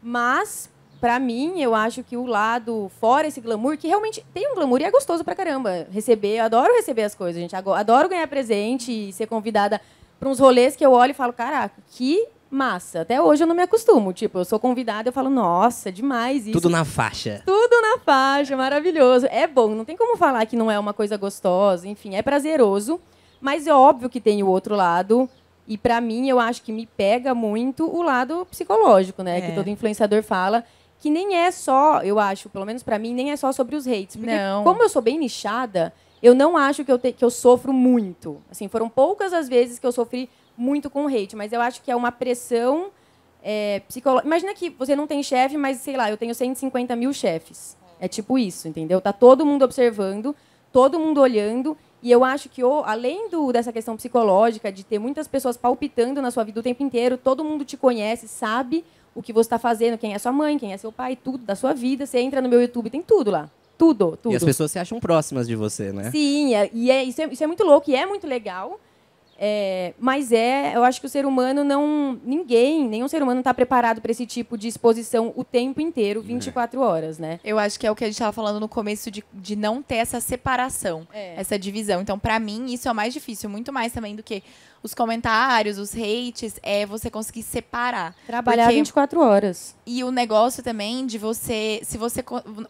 mas para mim eu acho que o lado fora esse glamour, que realmente tem um glamour e é gostoso para caramba receber, eu adoro receber as coisas, gente, adoro ganhar presente e ser convidada para uns rolês que eu olho e falo, caraca, que massa. Até hoje eu não me acostumo. Tipo, eu sou convidada, eu falo, nossa, demais isso. Tudo na faixa. Tudo na faixa, maravilhoso. É bom, não tem como falar que não é uma coisa gostosa, enfim, é prazeroso. Mas é óbvio que tem o outro lado. E para mim, eu acho que me pega muito o lado psicológico, né? É. Que todo influenciador fala que nem é só, eu acho, pelo menos para mim, nem é só sobre os hates. Porque não. como eu sou bem nichada, eu não acho que eu, te, que eu sofro muito. Assim, foram poucas as vezes que eu sofri muito com hate, mas eu acho que é uma pressão é, psicológica. Imagina que você não tem chefe, mas sei lá, eu tenho 150 mil chefes. É tipo isso, entendeu? Tá todo mundo observando, todo mundo olhando. E eu acho que, oh, além do, dessa questão psicológica, de ter muitas pessoas palpitando na sua vida o tempo inteiro, todo mundo te conhece, sabe o que você está fazendo, quem é sua mãe, quem é seu pai, tudo da sua vida. Você entra no meu YouTube, tem tudo lá. Tudo, tudo. E as pessoas se acham próximas de você, né? Sim, é, e é, isso, é, isso é muito louco e é muito legal. É, mas é, eu acho que o ser humano não. Ninguém, nenhum ser humano está preparado para esse tipo de exposição o tempo inteiro, 24 é. horas, né? Eu acho que é o que a gente estava falando no começo de, de não ter essa separação, é. essa divisão. Então, para mim, isso é o mais difícil, muito mais também do que os comentários, os hates, é você conseguir separar. Trabalhar Porque... 24 horas. E o negócio também de você, se você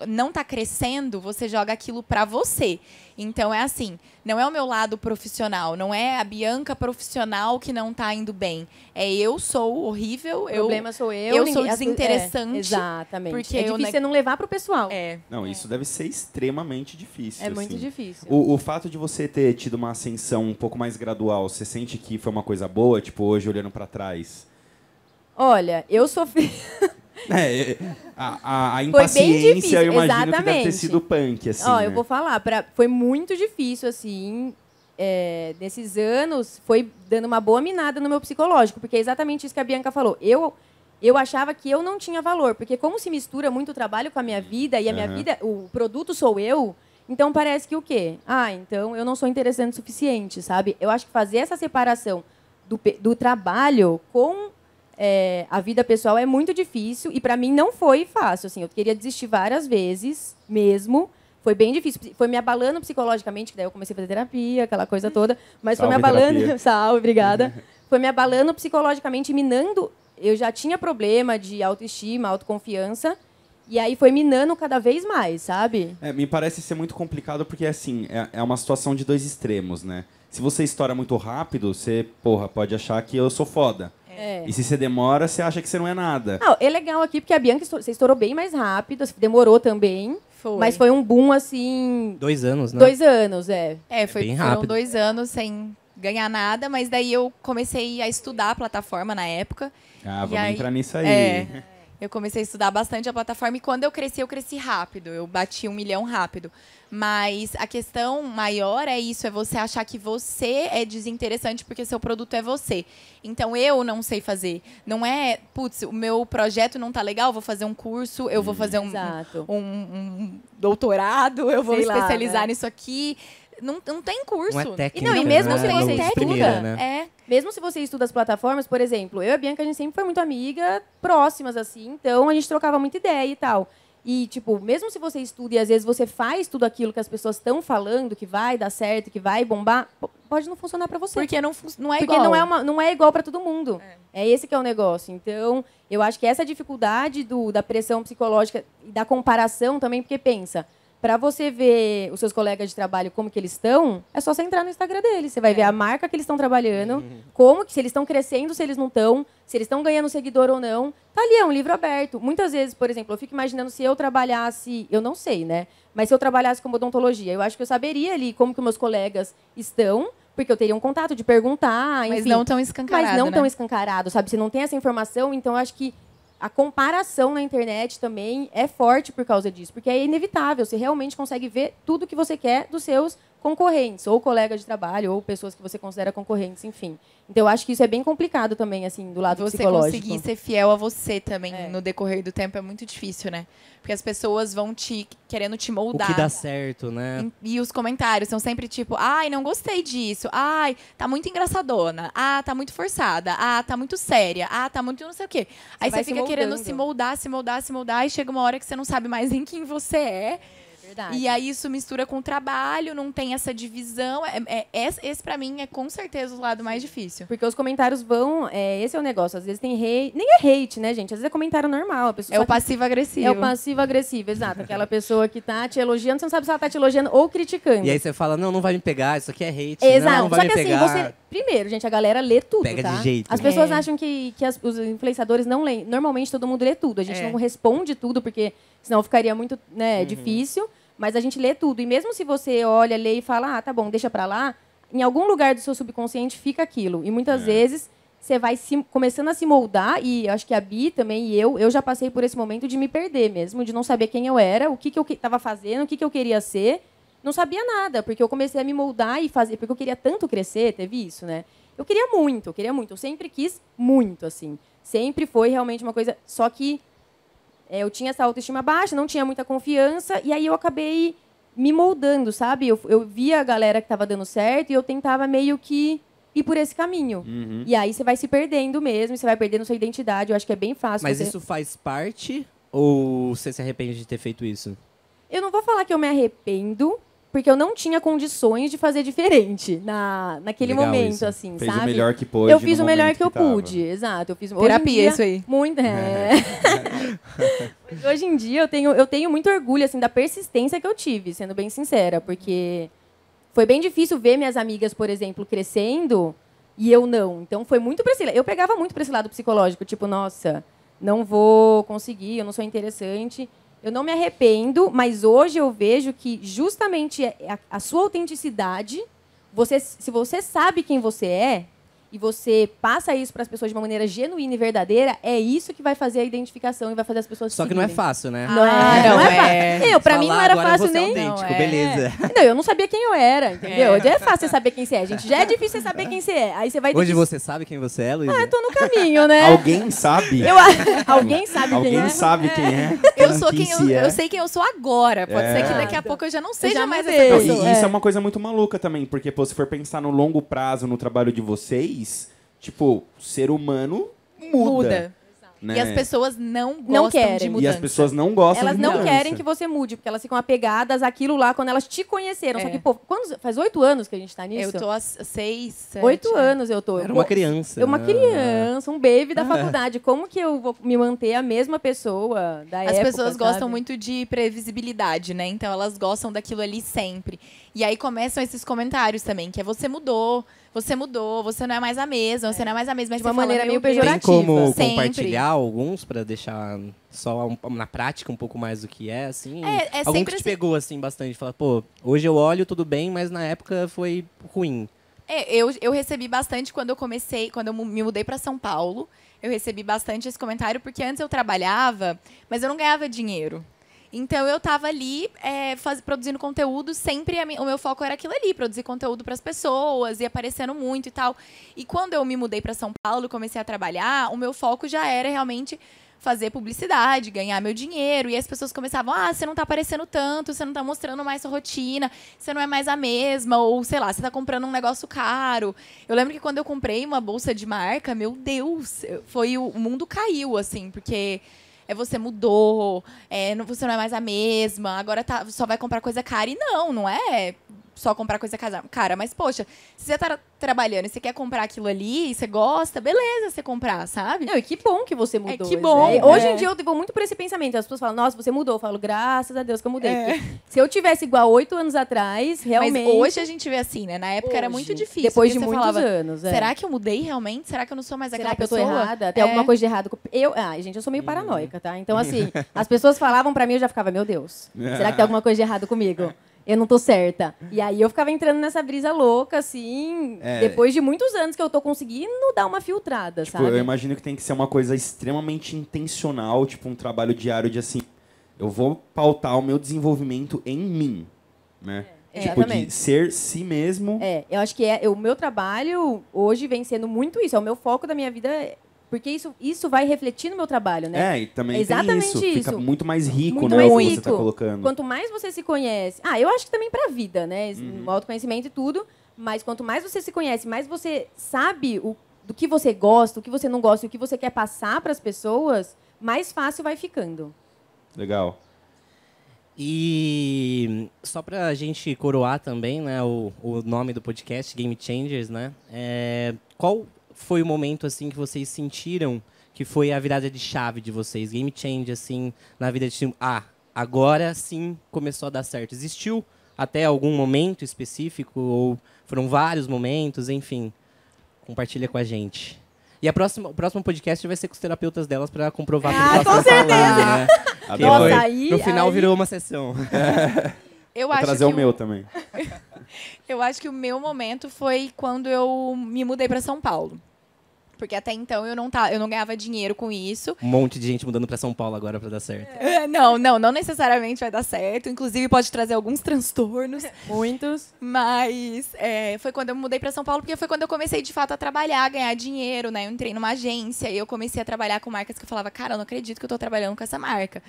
não está crescendo, você joga aquilo para você. Então é assim, não é o meu lado profissional, não é a Bianca profissional que não está indo bem. É eu sou horrível, o eu problema sou eu, eu sou é, desinteressante. É, exatamente. Porque é difícil você não levar pro pessoal. É. Não, é. isso é. deve ser extremamente difícil. É assim. muito difícil. O, o fato de você ter tido uma ascensão um pouco mais gradual, você sente que foi uma coisa boa, tipo, hoje olhando para trás? Olha, eu sofri. <laughs> É, é, a, a, a impaciência, eu imagino exatamente. que deve ter sido punk, assim. Ó, né? eu vou falar, pra, foi muito difícil, assim, é, nesses anos, foi dando uma boa minada no meu psicológico, porque é exatamente isso que a Bianca falou. Eu, eu achava que eu não tinha valor, porque como se mistura muito o trabalho com a minha vida, e a minha vida, o produto sou eu, então parece que o quê? Ah, então eu não sou interessante o suficiente, sabe? Eu acho que fazer essa separação do, do trabalho com é, a vida pessoal é muito difícil e para mim não foi fácil. Assim, eu queria desistir várias vezes mesmo. Foi bem difícil. Foi me abalando psicologicamente, que daí eu comecei a fazer terapia, aquela coisa uhum. toda. Mas Salve, foi me abalando. <laughs> Salve, obrigada. Uhum. foi me abalando psicologicamente, minando. Eu já tinha problema de autoestima, autoconfiança. E aí foi minando cada vez mais, sabe? É, me parece ser muito complicado porque, assim, é, é uma situação de dois extremos, né? Se você estoura muito rápido, você, porra, pode achar que eu sou foda. É. E se você demora, você acha que você não é nada. Não, é legal aqui porque a Bianca você estourou bem mais rápido, demorou também. Foi. Mas foi um boom assim. Dois anos, né? Dois anos, é. É, foi, é bem rápido. foram dois anos sem ganhar nada, mas daí eu comecei a estudar a plataforma na época. Ah, vamos aí, entrar nisso aí. É. <laughs> Eu comecei a estudar bastante a plataforma e quando eu cresci, eu cresci rápido. Eu bati um milhão rápido. Mas a questão maior é isso: é você achar que você é desinteressante porque seu produto é você. Então eu não sei fazer. Não é, putz, o meu projeto não tá legal, vou fazer um curso, eu vou hum. fazer um, um, um, doutorado, eu vou sei especializar lá, né? nisso aqui não, não tem curso. Não é técnica, e não, e mesmo né? se é você é estuda, primeiro, né? é, mesmo se você estuda as plataformas, por exemplo, eu e a Bianca a gente sempre foi muito amiga, próximas assim, então a gente trocava muita ideia e tal. E, tipo, mesmo se você estuda e às vezes você faz tudo aquilo que as pessoas estão falando, que vai dar certo, que vai bombar, pode não funcionar para você. Porque não, não é igual. Porque não é, uma, não é igual para todo mundo. É. é. esse que é o negócio. Então, eu acho que essa dificuldade do, da pressão psicológica e da comparação também, porque pensa, para você ver os seus colegas de trabalho como que eles estão, é só você entrar no Instagram deles. Você vai é. ver a marca que eles estão trabalhando, uhum. como que se eles estão crescendo, se eles não estão, se eles estão ganhando seguidor ou não. Tá ali, é um livro aberto. Muitas vezes, por exemplo, eu fico imaginando se eu trabalhasse, eu não sei, né? Mas se eu trabalhasse com odontologia, eu acho que eu saberia ali como que meus colegas estão, porque eu teria um contato de perguntar, enfim. Mas não tão escancarado. Mas não né? tão escancarado, sabe? Se não tem essa informação, então acho que a comparação na internet também é forte por causa disso, porque é inevitável. Você realmente consegue ver tudo que você quer dos seus concorrentes, ou colega de trabalho, ou pessoas que você considera concorrentes, enfim. Então, eu acho que isso é bem complicado também, assim, do lado você psicológico. Você conseguir ser fiel a você também é. no decorrer do tempo é muito difícil, né? Porque as pessoas vão te querendo te moldar. O que dá certo, né? E, e os comentários são sempre tipo, ai, não gostei disso. Ai, tá muito engraçadona. Ah, tá muito forçada. Ah, tá muito séria. Ah, tá muito não sei o quê. Aí você, você fica querendo se moldar, se moldar, se moldar. E chega uma hora que você não sabe mais em quem você é. Verdade. E aí isso mistura com o trabalho, não tem essa divisão. É, é esse, esse para mim é com certeza o lado mais difícil. Porque os comentários vão. É, esse é o negócio. Às vezes tem hate. Nem é hate, né, gente? Às vezes é comentário normal. A pessoa é o passivo-agressivo. É o passivo-agressivo, exato. Aquela pessoa que tá te elogiando, você não sabe se ela tá te elogiando ou criticando. E aí você fala: não, não vai me pegar, isso aqui é hate. Exato. Não, não vai Só que assim, pegar. você. Primeiro, gente, a galera lê tudo. Pega tá? de jeito. As pessoas é. acham que, que as, os influenciadores não leem. Normalmente todo mundo lê tudo. A gente é. não responde tudo, porque senão ficaria muito né, uhum. difícil. Mas a gente lê tudo. E mesmo se você olha, lê e fala, ah, tá bom, deixa para lá, em algum lugar do seu subconsciente fica aquilo. E muitas é. vezes você vai se, começando a se moldar, e acho que a Bi também e eu, eu já passei por esse momento de me perder mesmo, de não saber quem eu era, o que, que eu estava fazendo, o que, que eu queria ser. Não sabia nada, porque eu comecei a me moldar e fazer, porque eu queria tanto crescer, teve isso, né? Eu queria muito, eu queria muito, eu sempre quis muito, assim. Sempre foi realmente uma coisa. Só que é, eu tinha essa autoestima baixa, não tinha muita confiança, e aí eu acabei me moldando, sabe? Eu, eu via a galera que estava dando certo e eu tentava meio que ir por esse caminho. Uhum. E aí você vai se perdendo mesmo, você vai perdendo sua identidade. Eu acho que é bem fácil. Mas isso faz parte ou você se arrepende de ter feito isso? Eu não vou falar que eu me arrependo, porque eu não tinha condições de fazer diferente na, naquele Legal momento, isso. assim, Fez sabe? o melhor que pôde. Eu fiz o melhor que, que eu tava. pude, exato. Eu fiz Terapia, dia, isso aí. Muito, é. é. <laughs> hoje em dia eu tenho, eu tenho muito orgulho, assim, da persistência que eu tive, sendo bem sincera, porque foi bem difícil ver minhas amigas, por exemplo, crescendo e eu não. Então foi muito para esse, Eu pegava muito para esse lado psicológico, tipo, nossa, não vou conseguir, eu não sou interessante. Eu não me arrependo, mas hoje eu vejo que justamente é a, a sua autenticidade, você, se você sabe quem você é, e você passa isso para as pessoas de uma maneira genuína e verdadeira, é isso que vai fazer a identificação e vai fazer as pessoas Só que não é fácil, né? Não, é, ah, é, não, é, é. fácil. Eu, pra mim, não era fácil nem. não, é. beleza. Não, eu não sabia quem eu era, entendeu? Hoje é fácil você saber quem você é, gente. Já é difícil você saber quem você é. Aí você vai Hoje você sabe quem você é, Luiz? Ah, eu tô no caminho, né? Alguém sabe? Eu... <laughs> Alguém sabe Alguém quem Alguém sabe quem é. Eu sou quem eu, eu sei quem eu sou agora. Pode ser que daqui a pouco eu já não seja já mais essa pessoa. E isso é uma coisa muito maluca também, porque pô, se for pensar no longo prazo, no trabalho de vocês, mas, tipo, ser humano muda. muda. Né? E as pessoas não gostam não querem. de mudança. E as pessoas não gostam Elas não querem que você mude, porque elas ficam apegadas àquilo lá quando elas te conheceram. É. Só que, pô, faz oito anos que a gente tá nisso? Eu tô há seis, sete, Oito é. anos eu tô. Era uma criança. Eu, é uma ah. criança, um baby da ah, faculdade. Como que eu vou me manter a mesma pessoa da as época? pessoas sabe? gostam muito de previsibilidade, né? Então elas gostam daquilo ali sempre. E aí começam esses comentários também, que é você mudou, você mudou, você não é mais a mesma, você é. não é mais a mesma. De uma maneira meio pejorativa. Tem como Sempre. compartilhar alguns para deixar só na prática um pouco mais do que é, assim? É, é Algum que te assim... pegou, assim, bastante? Falar, pô, hoje eu olho tudo bem, mas na época foi ruim. É, eu, eu recebi bastante quando eu comecei, quando eu me mudei para São Paulo, eu recebi bastante esse comentário, porque antes eu trabalhava, mas eu não ganhava dinheiro. Então eu estava ali é, faz, produzindo conteúdo, sempre o meu foco era aquilo ali, produzir conteúdo para as pessoas e aparecendo muito e tal. E quando eu me mudei para São Paulo, comecei a trabalhar, o meu foco já era realmente fazer publicidade, ganhar meu dinheiro. E as pessoas começavam: "Ah, você não está aparecendo tanto, você não está mostrando mais sua rotina, você não é mais a mesma ou sei lá, você está comprando um negócio caro". Eu lembro que quando eu comprei uma bolsa de marca, meu Deus, foi o mundo caiu assim, porque é você mudou, é, você não é mais a mesma, agora tá, só vai comprar coisa cara. E não, não é só comprar coisa cara. Mas, poxa, se você tá trabalhando e você quer comprar aquilo ali, e você gosta, beleza você comprar, sabe? Não, e que bom que você é, mudou. É, que né? bom. Né? Hoje em dia eu vou muito por esse pensamento. As pessoas falam, nossa, você mudou. Eu falo, graças a Deus que eu mudei. É. Se eu tivesse igual oito anos atrás, realmente... Mas hoje a gente vê assim, né? Na época hoje, era muito difícil. Depois de muitos falava, anos, é. Será que eu mudei realmente? Será que eu não sou mais aquela pessoa? Será que eu tô errada? Tem é. alguma coisa de errado? Eu... Ah, gente, eu sou meio hum. paranoica, tá? Então, assim, <laughs> as pessoas falavam pra mim, eu já ficava, meu Deus, será que tem alguma coisa de errado comigo? eu não tô certa. E aí eu ficava entrando nessa brisa louca, assim, é. depois de muitos anos que eu tô conseguindo dar uma filtrada, tipo, sabe? Eu imagino que tem que ser uma coisa extremamente intencional, tipo um trabalho diário de assim, eu vou pautar o meu desenvolvimento em mim, né? É. tipo, de ser si mesmo. É, eu acho que é, o meu trabalho hoje vem sendo muito isso. É o meu foco da minha vida é porque isso, isso vai refletir no meu trabalho, né? É, e também é exatamente isso. isso. Fica muito mais rico, muito né? Mais o rico. que você tá colocando. Quanto mais você se conhece. Ah, eu acho que também pra vida, né? Uhum. O autoconhecimento e tudo. Mas quanto mais você se conhece, mais você sabe o, do que você gosta, o que você não gosta, o que você quer passar para as pessoas, mais fácil vai ficando. Legal. E só para a gente coroar também, né, o, o nome do podcast, Game Changers, né? É, qual foi o momento assim que vocês sentiram que foi a virada de chave de vocês, game change assim na vida de Ah, agora sim começou a dar certo. Existiu até algum momento específico ou foram vários momentos, enfim. Compartilha com a gente. E a próxima, o próximo podcast vai ser com os terapeutas delas para comprovar ah, né? <laughs> que elas estão falando, né? Nossa, foi, aí, no final aí... virou uma sessão. <laughs> Eu Vou acho trazer que o meu também. <laughs> eu acho que o meu momento foi quando eu me mudei para São Paulo. Porque até então eu não, tava, eu não ganhava dinheiro com isso. Um monte de gente mudando para São Paulo agora para dar certo. É. é, não, não, não necessariamente vai dar certo. Inclusive pode trazer alguns transtornos. <laughs> Muitos. Mas é, foi quando eu mudei para São Paulo, porque foi quando eu comecei de fato a trabalhar, a ganhar dinheiro, né? Eu entrei numa agência e eu comecei a trabalhar com marcas que eu falava, cara, eu não acredito que eu estou trabalhando com essa marca.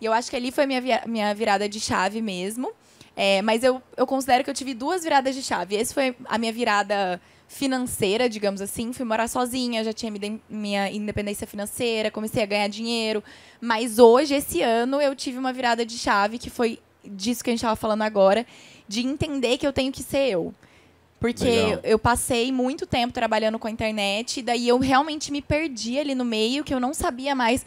E eu acho que ali foi minha, minha virada de chave mesmo. É, mas eu, eu considero que eu tive duas viradas de chave. Essa foi a minha virada financeira, digamos assim. Fui morar sozinha, já tinha minha independência financeira, comecei a ganhar dinheiro. Mas hoje, esse ano, eu tive uma virada de chave, que foi disso que a gente estava falando agora, de entender que eu tenho que ser eu. Porque Legal. eu passei muito tempo trabalhando com a internet, e daí eu realmente me perdi ali no meio, que eu não sabia mais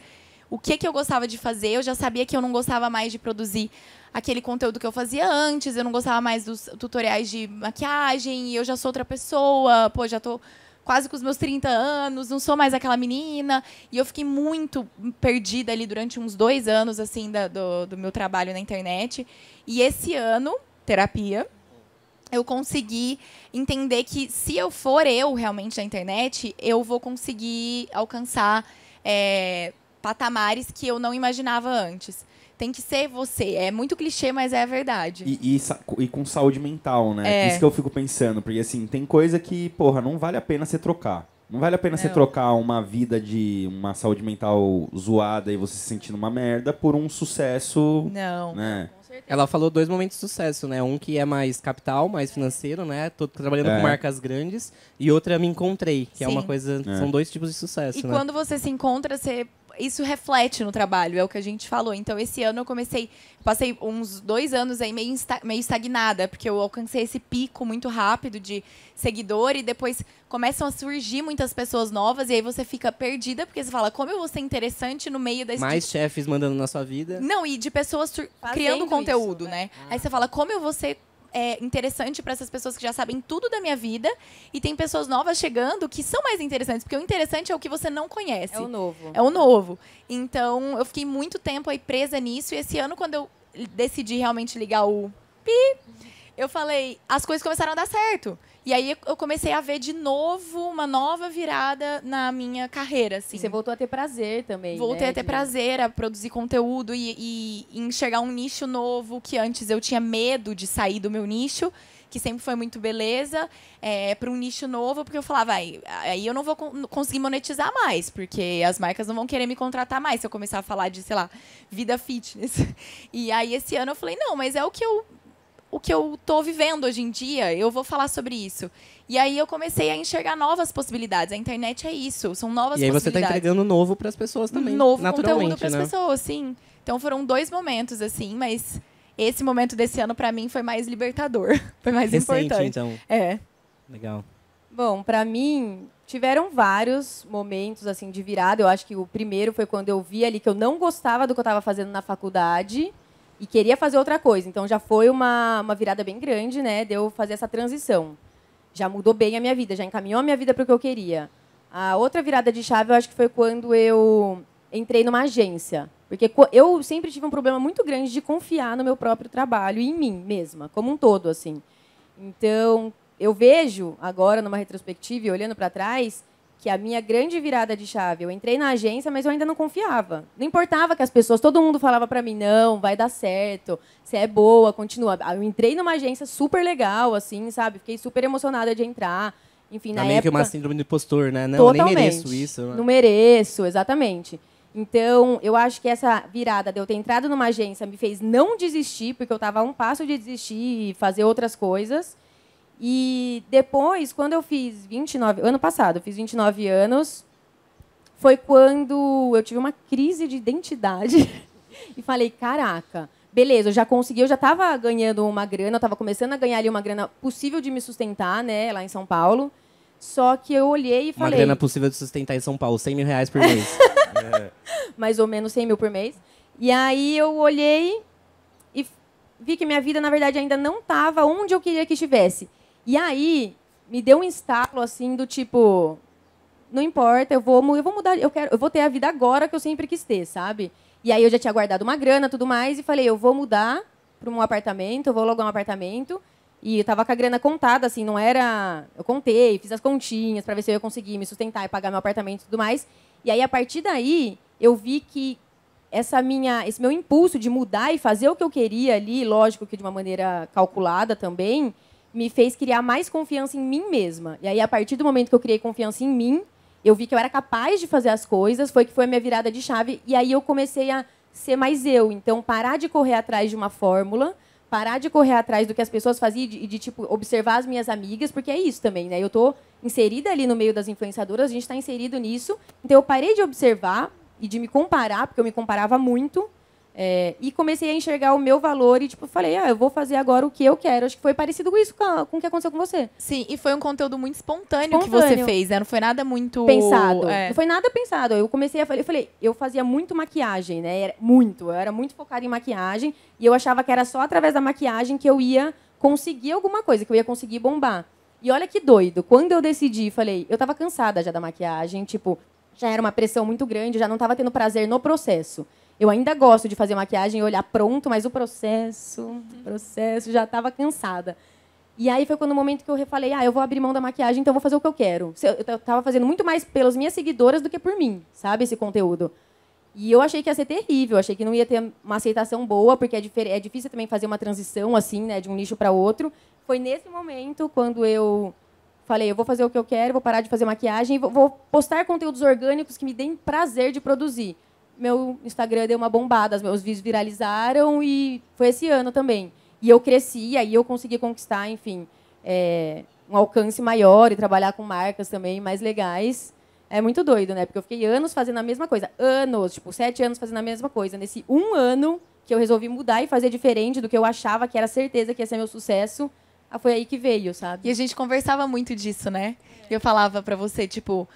o que, que eu gostava de fazer, eu já sabia que eu não gostava mais de produzir aquele conteúdo que eu fazia antes, eu não gostava mais dos tutoriais de maquiagem, e eu já sou outra pessoa, pô, já tô quase com os meus 30 anos, não sou mais aquela menina. E eu fiquei muito perdida ali durante uns dois anos, assim, da, do, do meu trabalho na internet. E esse ano, terapia, eu consegui entender que se eu for eu realmente na internet, eu vou conseguir alcançar. É, patamares que eu não imaginava antes. Tem que ser você. É muito clichê, mas é a verdade. E, e, e com saúde mental, né? É. Isso que eu fico pensando. Porque, assim, tem coisa que, porra, não vale a pena você trocar. Não vale a pena não. você trocar uma vida de uma saúde mental zoada e você se sentindo uma merda por um sucesso. Não. Né? Ela falou dois momentos de sucesso, né? Um que é mais capital, mais financeiro, né? Tô trabalhando é. com marcas grandes. E outra, me encontrei, que Sim. é uma coisa. É. São dois tipos de sucesso. E né? quando você se encontra, você isso reflete no trabalho, é o que a gente falou. Então, esse ano eu comecei, passei uns dois anos aí meio, meio estagnada, porque eu alcancei esse pico muito rápido de seguidor e depois começam a surgir muitas pessoas novas e aí você fica perdida, porque você fala, como eu vou ser interessante no meio desse. Mais tipo? chefes mandando na sua vida. Não, e de pessoas criando conteúdo, isso, né? né? Ah. Aí você fala, como eu vou ser é, interessante para essas pessoas que já sabem tudo da minha vida e tem pessoas novas chegando que são mais interessantes, porque o interessante é o que você não conhece. É o novo. É o novo. Então, eu fiquei muito tempo aí presa nisso e esse ano quando eu decidi realmente ligar o pi, eu falei, as coisas começaram a dar certo. E aí eu comecei a ver de novo uma nova virada na minha carreira, assim. E você voltou a ter prazer também, Voltei né? a ter prazer, a produzir conteúdo e, e enxergar um nicho novo que antes eu tinha medo de sair do meu nicho que sempre foi muito beleza, é, para um nicho novo, porque eu falava, aí, aí eu não vou conseguir monetizar mais, porque as marcas não vão querer me contratar mais se eu começar a falar de, sei lá, vida fitness. <laughs> E aí esse ano eu falei, não, mas é o que eu o que eu estou vivendo hoje em dia, eu vou falar sobre isso. E aí eu comecei a enxergar novas possibilidades. A internet é isso, são novas possibilidades. E aí tá possibilidades. você está entregando novo para as pessoas também, Novo conteúdo para as né? pessoas, sim. Então foram dois momentos assim, mas esse momento desse ano para mim foi mais libertador, <laughs> foi mais Recente, importante. então. É. Legal. Bom, para mim tiveram vários momentos assim de virada. Eu acho que o primeiro foi quando eu vi ali que eu não gostava do que eu estava fazendo na faculdade e queria fazer outra coisa. Então já foi uma, uma virada bem grande, né? De eu fazer essa transição. Já mudou bem a minha vida, já encaminhou a minha vida para o que eu queria. A outra virada de chave eu acho que foi quando eu entrei numa agência. Porque eu sempre tive um problema muito grande de confiar no meu próprio trabalho e em mim mesma, como um todo, assim. Então, eu vejo agora numa retrospectiva e olhando para trás, que a minha grande virada de chave, eu entrei na agência, mas eu ainda não confiava. Não importava que as pessoas, todo mundo falava para mim, não, vai dar certo, você é boa, continua. Ah, eu entrei numa agência super legal, assim, sabe? Fiquei super emocionada de entrar. Enfim, na é meio época... que uma síndrome do impostor, né? Não, Totalmente. eu nem mereço isso. Né? Não mereço, exatamente. Então, eu acho que essa virada de eu ter entrado numa agência me fez não desistir, porque eu estava a um passo de desistir e fazer outras coisas. E depois, quando eu fiz 29, ano passado, eu fiz 29 anos, foi quando eu tive uma crise de identidade <laughs> e falei, caraca, beleza, eu já consegui, eu já estava ganhando uma grana, eu estava começando a ganhar ali uma grana possível de me sustentar, né, lá em São Paulo. Só que eu olhei e falei. Uma grana possível de sustentar em São Paulo, 100 mil reais por mês. é. <laughs> Mais ou menos 100 mil por mês. E aí eu olhei e vi que minha vida, na verdade, ainda não estava onde eu queria que estivesse. E aí me deu um estalo assim do tipo, não importa, eu vou, eu vou mudar, eu quero, eu vou ter a vida agora que eu sempre quis ter, sabe? E aí eu já tinha guardado uma grana, tudo mais, e falei, eu vou mudar para um apartamento, eu vou alugar um apartamento. E eu tava com a grana contada, assim, não era. Eu contei, fiz as continhas para ver se eu ia conseguir me sustentar e pagar meu apartamento e tudo mais. E aí, a partir daí, eu vi que essa minha, esse meu impulso de mudar e fazer o que eu queria ali, lógico que de uma maneira calculada também, me fez criar mais confiança em mim mesma. E aí, a partir do momento que eu criei confiança em mim, eu vi que eu era capaz de fazer as coisas, foi que foi a minha virada de chave. E aí eu comecei a ser mais eu. Então, parar de correr atrás de uma fórmula, parar de correr atrás do que as pessoas faziam e de, de, tipo, observar as minhas amigas, porque é isso também, né? Eu estou inserida ali no meio das influenciadoras, a gente está inserido nisso. Então, eu parei de observar e de me comparar, porque eu me comparava muito. É, e comecei a enxergar o meu valor e, tipo, falei, ah, eu vou fazer agora o que eu quero. Acho que foi parecido com isso com, a, com o que aconteceu com você. Sim, e foi um conteúdo muito espontâneo, espontâneo. que você fez, né? Não foi nada muito. Pensado. É. Não foi nada pensado. Eu comecei a falei eu falei, eu fazia muito maquiagem, né? Era, muito. Eu era muito focada em maquiagem e eu achava que era só através da maquiagem que eu ia conseguir alguma coisa, que eu ia conseguir bombar. E olha que doido. Quando eu decidi, falei, eu tava cansada já da maquiagem, tipo, já era uma pressão muito grande, já não tava tendo prazer no processo. Eu ainda gosto de fazer maquiagem e olhar pronto, mas o processo, uhum. processo, já estava cansada. E aí foi quando o momento que eu falei, ah, eu vou abrir mão da maquiagem, então vou fazer o que eu quero. Eu estava fazendo muito mais pelas minhas seguidoras do que por mim, sabe, esse conteúdo. E eu achei que ia ser terrível, achei que não ia ter uma aceitação boa, porque é, é difícil também fazer uma transição assim, né, de um nicho para outro. Foi nesse momento quando eu falei, eu vou fazer o que eu quero, vou parar de fazer maquiagem, vou postar conteúdos orgânicos que me deem prazer de produzir meu Instagram deu uma bombada, os meus vídeos viralizaram e foi esse ano também. E eu cresci, aí eu consegui conquistar, enfim, é, um alcance maior e trabalhar com marcas também mais legais. É muito doido, né? Porque eu fiquei anos fazendo a mesma coisa. Anos, tipo, sete anos fazendo a mesma coisa. Nesse um ano que eu resolvi mudar e fazer diferente do que eu achava que era certeza que ia ser meu sucesso, ah, foi aí que veio, sabe? E a gente conversava muito disso, né? Eu falava para você, tipo,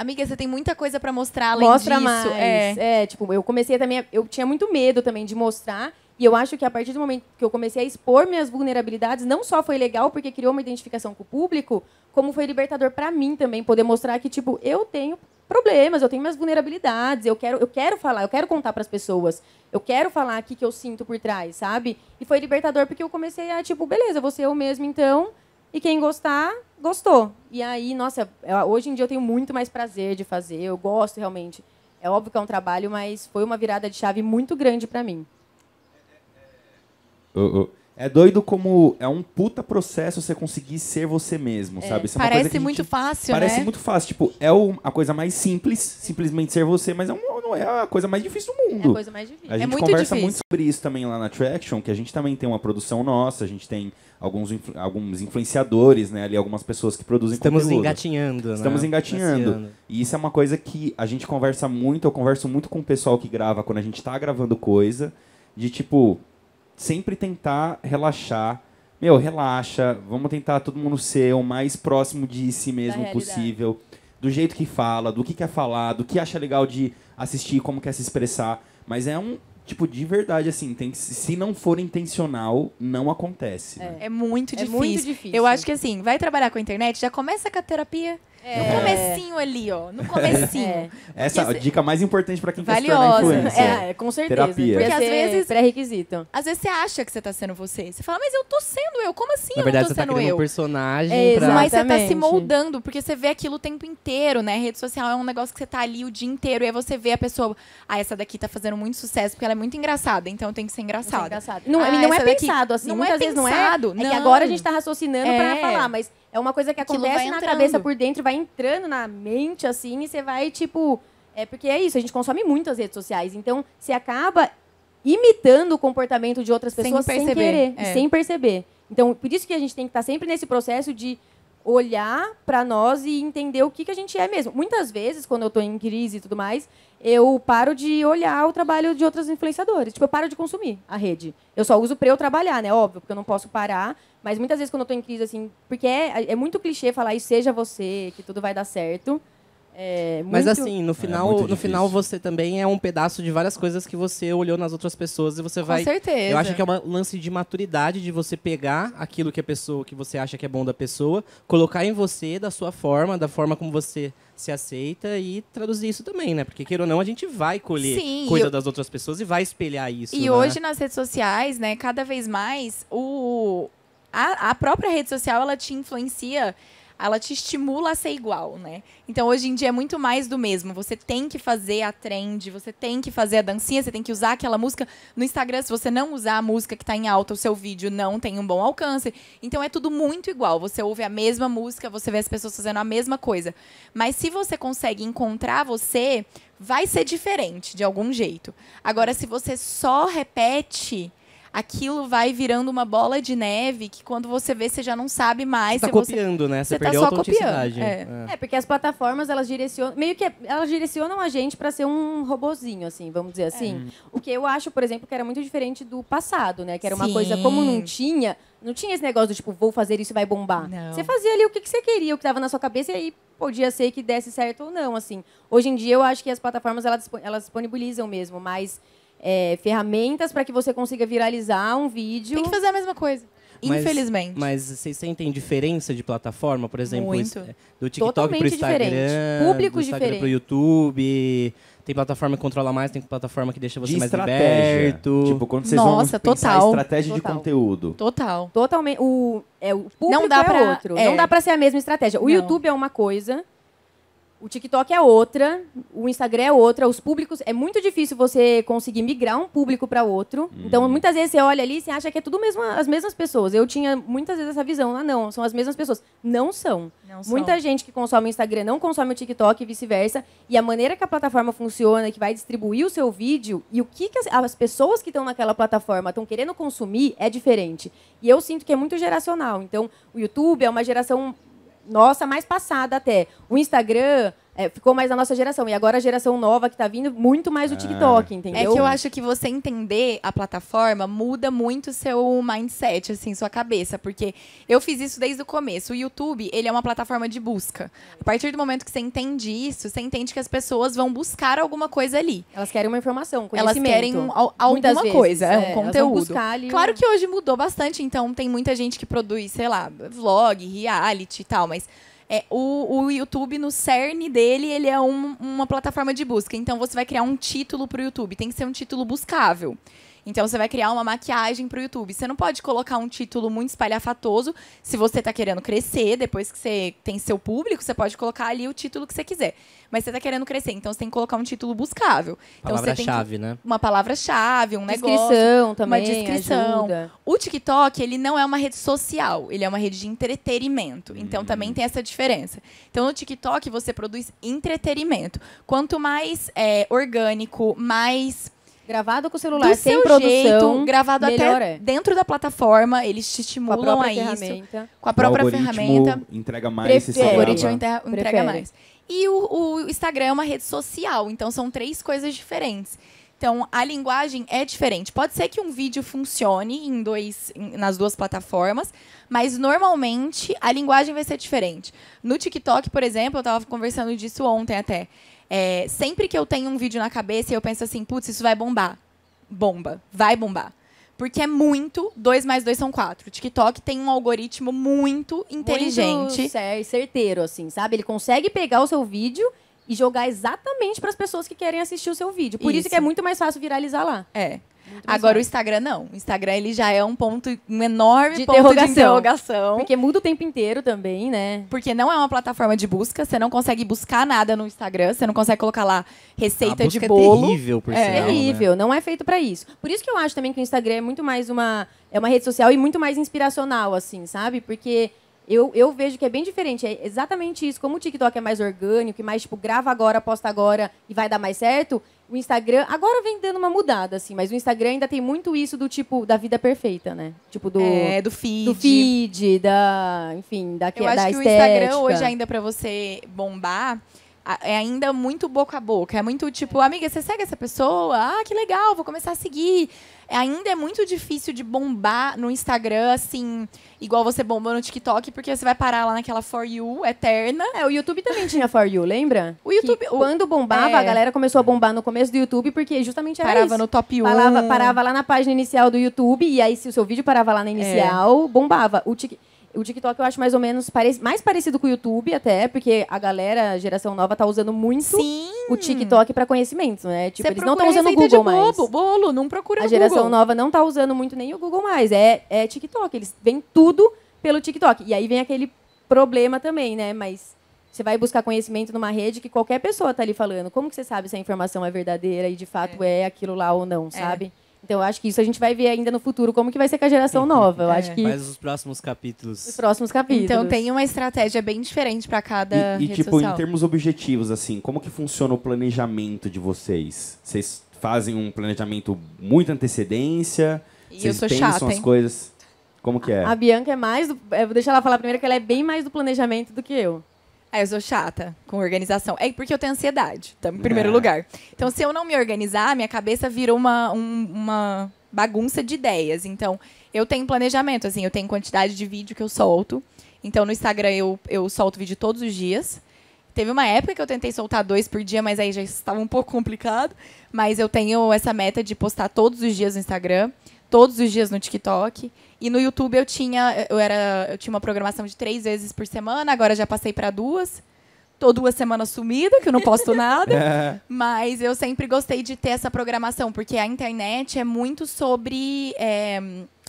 Amiga, você tem muita coisa para mostrar além Mostra disso. Mais. É. é, tipo, eu comecei também. Eu tinha muito medo também de mostrar. E eu acho que a partir do momento que eu comecei a expor minhas vulnerabilidades, não só foi legal porque criou uma identificação com o público, como foi libertador para mim também poder mostrar que tipo eu tenho problemas, eu tenho minhas vulnerabilidades, eu quero eu quero falar, eu quero contar para as pessoas, eu quero falar aqui que eu sinto por trás, sabe? E foi libertador porque eu comecei a tipo, beleza, você é eu mesmo então, e quem gostar gostou. E aí, nossa, hoje em dia eu tenho muito mais prazer de fazer, eu gosto realmente. É óbvio que é um trabalho, mas foi uma virada de chave muito grande para mim. Uh, uh. É doido como é um puta processo você conseguir ser você mesmo, é. sabe? Isso é parece muito fácil, parece né? Parece muito fácil. Tipo, é o, a coisa mais simples, simplesmente ser você, mas é um, não é a coisa mais difícil do mundo. É a coisa mais difícil. A gente é muito conversa difícil. muito sobre isso também lá na Traction, que a gente também tem uma produção nossa, a gente tem alguns, influ alguns influenciadores, né? Ali, algumas pessoas que produzem Estamos conteúdo. engatinhando, né? Estamos né? engatinhando. E isso é uma coisa que a gente conversa muito, eu converso muito com o pessoal que grava quando a gente está gravando coisa, de tipo, sempre tentar relaxar. Meu, relaxa, vamos tentar todo mundo ser o mais próximo de si mesmo possível. Do jeito que fala, do que quer falar, do que acha legal de assistir, como quer se expressar. Mas é um, Tipo, de verdade, assim, tem, se não for intencional, não acontece. Né? É, né? é, muito, é difícil. muito, difícil. Eu acho que assim, vai trabalhar com a internet, já começa com a terapia é. No comecinho ali, ó. No é. comecinho. É. Essa é a dica mais importante para quem Valiosa. quer se tornar é, é, com certeza. Terapia. Porque às é vezes... Pré-requisito. Às vezes você acha que você tá sendo você. Você fala, mas eu tô sendo eu. Como assim Na eu verdade, não tô tá sendo tá eu? Um personagem. É, pra... Mas você tá se moldando. Porque você vê aquilo o tempo inteiro, né? A rede social é um negócio que você tá ali o dia inteiro. E aí você vê a pessoa... Ah, essa daqui tá fazendo muito sucesso porque ela é muito engraçada. Então tem que ser engraçada. Não, ah, não é pensado assim. Não Muitas é vezes não é. Não. É que agora a gente tá raciocinando é. para falar, mas é uma coisa que Aquilo acontece na entrando. cabeça por dentro, vai entrando na mente, assim, e você vai, tipo. É porque é isso, a gente consome muito as redes sociais. Então, você acaba imitando o comportamento de outras pessoas sem, perceber, sem querer, é. sem perceber. Então, por isso que a gente tem que estar tá sempre nesse processo de olhar para nós e entender o que, que a gente é mesmo. Muitas vezes, quando eu estou em crise e tudo mais, eu paro de olhar o trabalho de outros influenciadores. Tipo, eu paro de consumir a rede. Eu só uso para eu trabalhar, né? Óbvio, porque eu não posso parar. Mas muitas vezes quando eu estou em crise, assim, porque é, é muito clichê falar isso, seja você, que tudo vai dar certo. É, Mas assim, no é, final, é no final você também é um pedaço de várias coisas que você olhou nas outras pessoas e você Com vai. Com certeza. Eu acho que é um lance de maturidade de você pegar aquilo que a pessoa, que você acha que é bom da pessoa, colocar em você da sua forma, da forma como você se aceita e traduzir isso também, né? Porque queira ou não, a gente vai colher Sim, coisa eu... das outras pessoas e vai espelhar isso. E né? hoje nas redes sociais, né, cada vez mais o a, a própria rede social ela te influencia ela te estimula a ser igual, né? Então hoje em dia é muito mais do mesmo. Você tem que fazer a trend, você tem que fazer a dancinha, você tem que usar aquela música. No Instagram, se você não usar a música que está em alta, o seu vídeo não tem um bom alcance. Então é tudo muito igual. Você ouve a mesma música, você vê as pessoas fazendo a mesma coisa. Mas se você consegue encontrar você, vai ser diferente de algum jeito. Agora, se você só repete aquilo vai virando uma bola de neve que quando você vê, você já não sabe mais. Você tá você... copiando, né? Você, você tá perdeu tá só a copiando. É. É. é. porque as plataformas, elas direcionam... Meio que é, elas direcionam a gente para ser um robozinho, assim, vamos dizer assim. É. O que eu acho, por exemplo, que era muito diferente do passado, né? Que era Sim. uma coisa, como não tinha... Não tinha esse negócio do tipo, vou fazer isso e vai bombar. Não. Você fazia ali o que, que você queria, o que estava na sua cabeça, e aí podia ser que desse certo ou não, assim. Hoje em dia, eu acho que as plataformas, elas, elas disponibilizam mesmo mas é, ferramentas para que você consiga viralizar um vídeo. Tem que fazer a mesma coisa. Infelizmente. Mas vocês sentem diferença de plataforma, por exemplo, Muito. É, do TikTok para o Instagram, diferente. do Instagram para o YouTube. Tem plataforma que controla mais, tem plataforma que deixa você de mais liberto. Tipo, quando vocês Nossa, vão total. estratégia total. de conteúdo. Total. Totalmente. O, é, o público não dá é pra, outro. É. Não dá para ser a mesma estratégia. O não. YouTube é uma coisa o TikTok é outra, o Instagram é outra, os públicos. É muito difícil você conseguir migrar um público para outro. Hum. Então, muitas vezes você olha ali e você acha que é tudo mesmo, as mesmas pessoas. Eu tinha muitas vezes essa visão, ah, não, são as mesmas pessoas. Não são. Não Muita são. gente que consome o Instagram não consome o TikTok e vice-versa. E a maneira que a plataforma funciona, que vai distribuir o seu vídeo e o que, que as, as pessoas que estão naquela plataforma estão querendo consumir é diferente. E eu sinto que é muito geracional. Então, o YouTube é uma geração nossa mais passada até. O Instagram é, ficou mais na nossa geração. E agora a geração nova que está vindo, muito mais do é. TikTok, ah. entendeu? É que eu acho que você entender a plataforma muda muito seu mindset, assim, sua cabeça. Porque eu fiz isso desde o começo. O YouTube, ele é uma plataforma de busca. A partir do momento que você entende isso, você entende que as pessoas vão buscar alguma coisa ali. Elas querem uma informação, Elas querem um, al alguma vezes, coisa, é, um conteúdo. Claro um... que hoje mudou bastante, então tem muita gente que produz, sei lá, vlog, reality e tal, mas é, o, o YouTube, no cerne dele, ele é um, uma plataforma de busca. Então você vai criar um título para o YouTube. Tem que ser um título buscável. Então você vai criar uma maquiagem para o YouTube. Você não pode colocar um título muito espalhafatoso se você está querendo crescer. Depois que você tem seu público, você pode colocar ali o título que você quiser. Mas você está querendo crescer, então você tem que colocar um título buscável. Então, palavra-chave, né? Uma palavra-chave, um descrição negócio. Descrição também. Uma descrição. Ajuda. O TikTok, ele não é uma rede social, ele é uma rede de entretenimento. Então hum. também tem essa diferença. Então no TikTok você produz entretenimento. Quanto mais é, orgânico, mais Gravado com o celular, Do sem produção, jeito, gravado até é. dentro da plataforma, eles te estimulam a, isso. Com a própria o ferramenta. entrega mais. Prefere. o entrega Prefere. mais. E o, o Instagram é uma rede social, então são três coisas diferentes. Então, a linguagem é diferente. Pode ser que um vídeo funcione em dois, em, nas duas plataformas, mas normalmente a linguagem vai ser diferente. No TikTok, por exemplo, eu estava conversando disso ontem até. É, sempre que eu tenho um vídeo na cabeça e eu penso assim, putz, isso vai bombar. Bomba. Vai bombar. Porque é muito, dois mais dois são quatro. O TikTok tem um algoritmo muito inteligente. Muito sério, certeiro, assim, sabe? Ele consegue pegar o seu vídeo e jogar exatamente para as pessoas que querem assistir o seu vídeo. Por isso. isso que é muito mais fácil viralizar lá. É. Agora o Instagram não. O Instagram ele já é um ponto, um enorme de ponto interrogação. de interrogação. Porque muda o tempo inteiro também, né? Porque não é uma plataforma de busca, você não consegue buscar nada no Instagram, você não consegue colocar lá receita de é bolo. É terrível, por é, sinal, É terrível, né? não é feito para isso. Por isso que eu acho também que o Instagram é muito mais uma é uma rede social e muito mais inspiracional assim, sabe? Porque eu, eu vejo que é bem diferente. É exatamente isso. Como o TikTok é mais orgânico e mais, tipo, grava agora, posta agora e vai dar mais certo, o Instagram agora vem dando uma mudada, assim, mas o Instagram ainda tem muito isso do tipo da vida perfeita, né? Tipo do. É, do feed. Do feed, da. Enfim, da que Eu acho da que estética. o Instagram hoje ainda para você bombar. É ainda muito boca a boca. É muito tipo, amiga, você segue essa pessoa? Ah, que legal, vou começar a seguir ainda é muito difícil de bombar no Instagram, assim, igual você bombou no TikTok, porque você vai parar lá naquela For You eterna. É, o YouTube também tinha For You, lembra? O YouTube. Que, quando bombava, é. a galera começou a bombar no começo do YouTube, porque justamente era Parava isso. no top 1. Parava, parava lá na página inicial do YouTube, e aí se o seu vídeo parava lá na é. inicial, é. bombava. O TikTok. O TikTok eu acho mais ou menos mais parecido com o YouTube, até, porque a galera, a geração nova, tá usando muito Sim. o TikTok para conhecimento, né? Tipo, Cê eles não estão usando o Google de bolo, Bobo, Bolo, não procura A geração Google. nova não tá usando muito nem o Google mais. É, é TikTok. Eles vêm tudo pelo TikTok. E aí vem aquele problema também, né? Mas você vai buscar conhecimento numa rede que qualquer pessoa tá ali falando. Como que você sabe se a informação é verdadeira e de fato é, é aquilo lá ou não, é. sabe? É. Então, eu acho que isso a gente vai ver ainda no futuro como que vai ser com a geração nova. Eu <laughs> é. acho que Mas os próximos capítulos. Os próximos capítulos. Então tem uma estratégia bem diferente para cada E, e tipo, social. em termos objetivos assim, como que funciona o planejamento de vocês? Vocês fazem um planejamento muita antecedência? E vocês eu sou pensam chata, as coisas? Como que é? A Bianca é mais. Do, eu vou deixar ela falar primeiro que ela é bem mais do planejamento do que eu. Aí ah, eu sou chata com organização. É porque eu tenho ansiedade, tá, em primeiro é. lugar. Então, se eu não me organizar, minha cabeça vira uma, um, uma bagunça de ideias. Então, eu tenho planejamento, assim, eu tenho quantidade de vídeo que eu solto. Então, no Instagram, eu, eu solto vídeo todos os dias. Teve uma época que eu tentei soltar dois por dia, mas aí já estava um pouco complicado. Mas eu tenho essa meta de postar todos os dias no Instagram, todos os dias no TikTok. E no YouTube eu tinha, eu era, eu tinha uma programação de três vezes por semana, agora já passei para duas. Estou duas semanas sumida, que eu não posto nada. <laughs> É. Mas eu sempre gostei de ter essa programação, porque a internet é muito sobre é,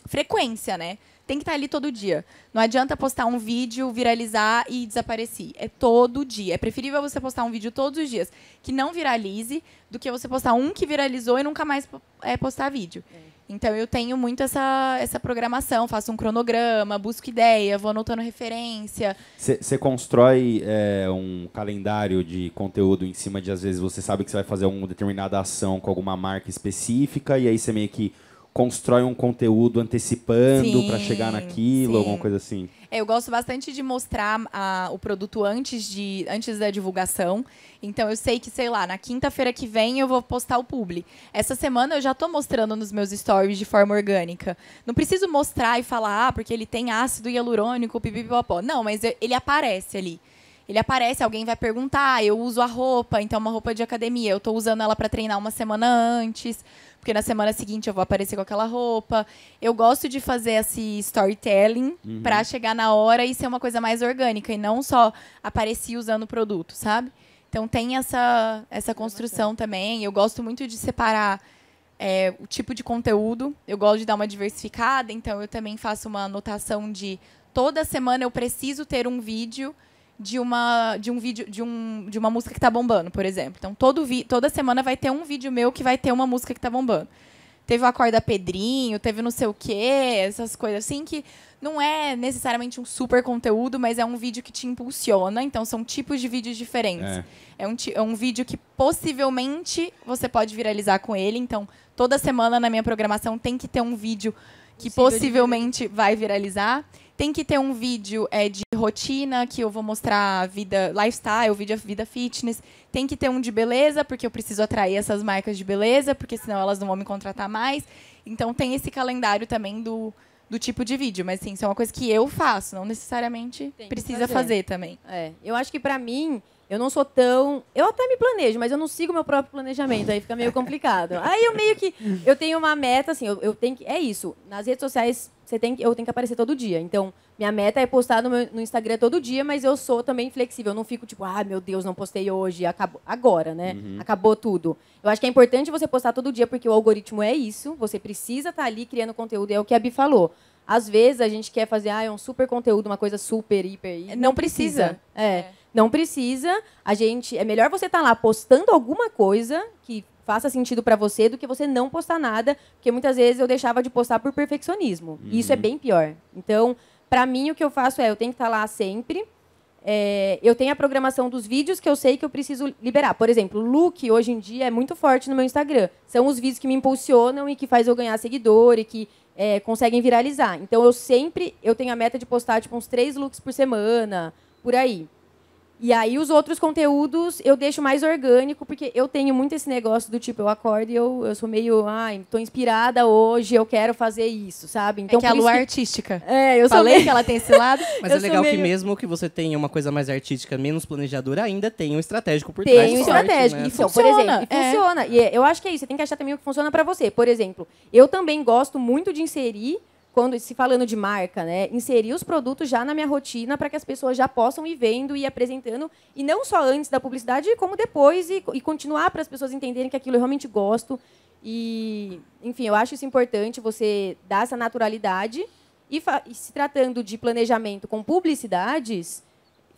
frequência, né? Tem que estar tá ali todo dia. Não adianta postar um vídeo, viralizar e desaparecer. É todo dia. É preferível você postar um vídeo todos os dias que não viralize do que você postar um que viralizou e nunca mais é, postar vídeo. É. Então eu tenho muito essa, essa programação, faço um cronograma, busco ideia, vou anotando referência. Você constrói é, um calendário de conteúdo em cima de, às vezes, você sabe que você vai fazer uma determinada ação com alguma marca específica, e aí você meio que constrói um conteúdo antecipando para chegar naquilo, sim. alguma coisa assim. É, eu gosto bastante de mostrar a, o produto antes, de, antes da divulgação. Então eu sei que, sei lá, na quinta-feira que vem eu vou postar o publi. Essa semana eu já estou mostrando nos meus stories de forma orgânica. Não preciso mostrar e falar, ah, porque ele tem ácido hialurônico, pipipipopó. Não, mas ele aparece ali ele aparece, alguém vai perguntar, ah, eu uso a roupa, então é uma roupa de academia, eu estou usando ela para treinar uma semana antes porque na semana seguinte eu vou aparecer com aquela roupa. Eu gosto de fazer esse storytelling uhum. para chegar na hora e ser uma coisa mais orgânica e não só aparecer usando o produto, sabe? Então tem essa, essa construção também. Eu gosto muito de separar é, o tipo de conteúdo. Eu gosto de dar uma diversificada, então eu também faço uma anotação de toda semana eu preciso ter um vídeo de uma de um vídeo de, um, de uma música que tá bombando, por exemplo. Então todo vi, toda semana vai ter um vídeo meu que vai ter uma música que tá bombando. Teve o Acorda Pedrinho, teve não sei o quê, essas coisas assim que não é necessariamente um super conteúdo, mas é um vídeo que te impulsiona, então são tipos de vídeos diferentes. É, é um, é um vídeo que possivelmente você pode viralizar com ele, então toda semana na minha programação tem que ter um vídeo que possivelmente vai viralizar. Tem que ter um vídeo é, de rotina, que eu vou mostrar a vida lifestyle, vídeo vida fitness. Tem que ter um de beleza, porque eu preciso atrair essas marcas de beleza, porque senão elas não vão me contratar mais. Então tem esse calendário também do, do tipo de vídeo, mas sim, isso é uma coisa que eu faço, não necessariamente precisa fazer. fazer. também. É, eu acho que para mim, eu não sou tão, eu até me planejo, mas eu não sigo meu próprio planejamento, aí fica meio complicado. aí eu meio que eu tenho uma meta assim, eu, eu tenho que é isso. Nas redes sociais você tem que, eu tenho que aparecer todo dia. Então, minha meta é postar no, meu, no Instagram todo dia, mas eu sou também flexível. Eu não fico tipo, ah, meu Deus, não postei hoje, acabou. Agora, né? Uhum. Acabou tudo. Eu acho que é importante você postar todo dia, porque o algoritmo é isso. Você precisa estar tá ali criando conteúdo. É o que a Bi falou. Às vezes a gente quer fazer ah, é um super conteúdo, uma coisa super, hiper. Não, não precisa. precisa. É. é. Não precisa. A gente. É melhor você estar tá lá postando alguma coisa que faça sentido para você do que você não postar nada, porque muitas vezes eu deixava de postar por perfeccionismo. Uhum. E isso é uhum. bem pior. Então, para mim, o que eu faço é eu tenho que estar tá lá sempre. É, eu tenho a programação dos vídeos que eu sei que eu preciso liberar. Por exemplo, look hoje em dia é muito forte no meu Instagram. São os vídeos que me impulsionam e que faz eu ganhar seguidor e que é, conseguem viralizar. Então eu sempre eu tenho a meta de postar tipo uns três looks por semana, por aí. E aí os outros conteúdos eu deixo mais orgânico, porque eu tenho muito esse negócio do tipo, eu acordo e eu, eu sou meio, ai, ah, tô inspirada hoje, eu quero fazer isso, sabe? É então, é que a lua é que... artística. É, eu Falei que ela tem esse lado. <laughs> Mas é legal meio... que mesmo que você tenha uma coisa mais artística, menos planejadora, ainda tem um estratégico por tem trás. Tem um estratégico, né? funciona, então, por exemplo, e funciona. E é. eu acho que é isso, você tem que achar também o que funciona para você. Por exemplo, eu também gosto muito de inserir quando se falando de marca, né, inserir os produtos já na minha rotina para que as pessoas já possam ir vendo e apresentando, e não só antes da publicidade, como depois, e, e continuar para as pessoas entenderem que aquilo eu realmente gosto. E, enfim, eu acho isso importante, você dar essa naturalidade. E, e se tratando de planejamento com publicidades,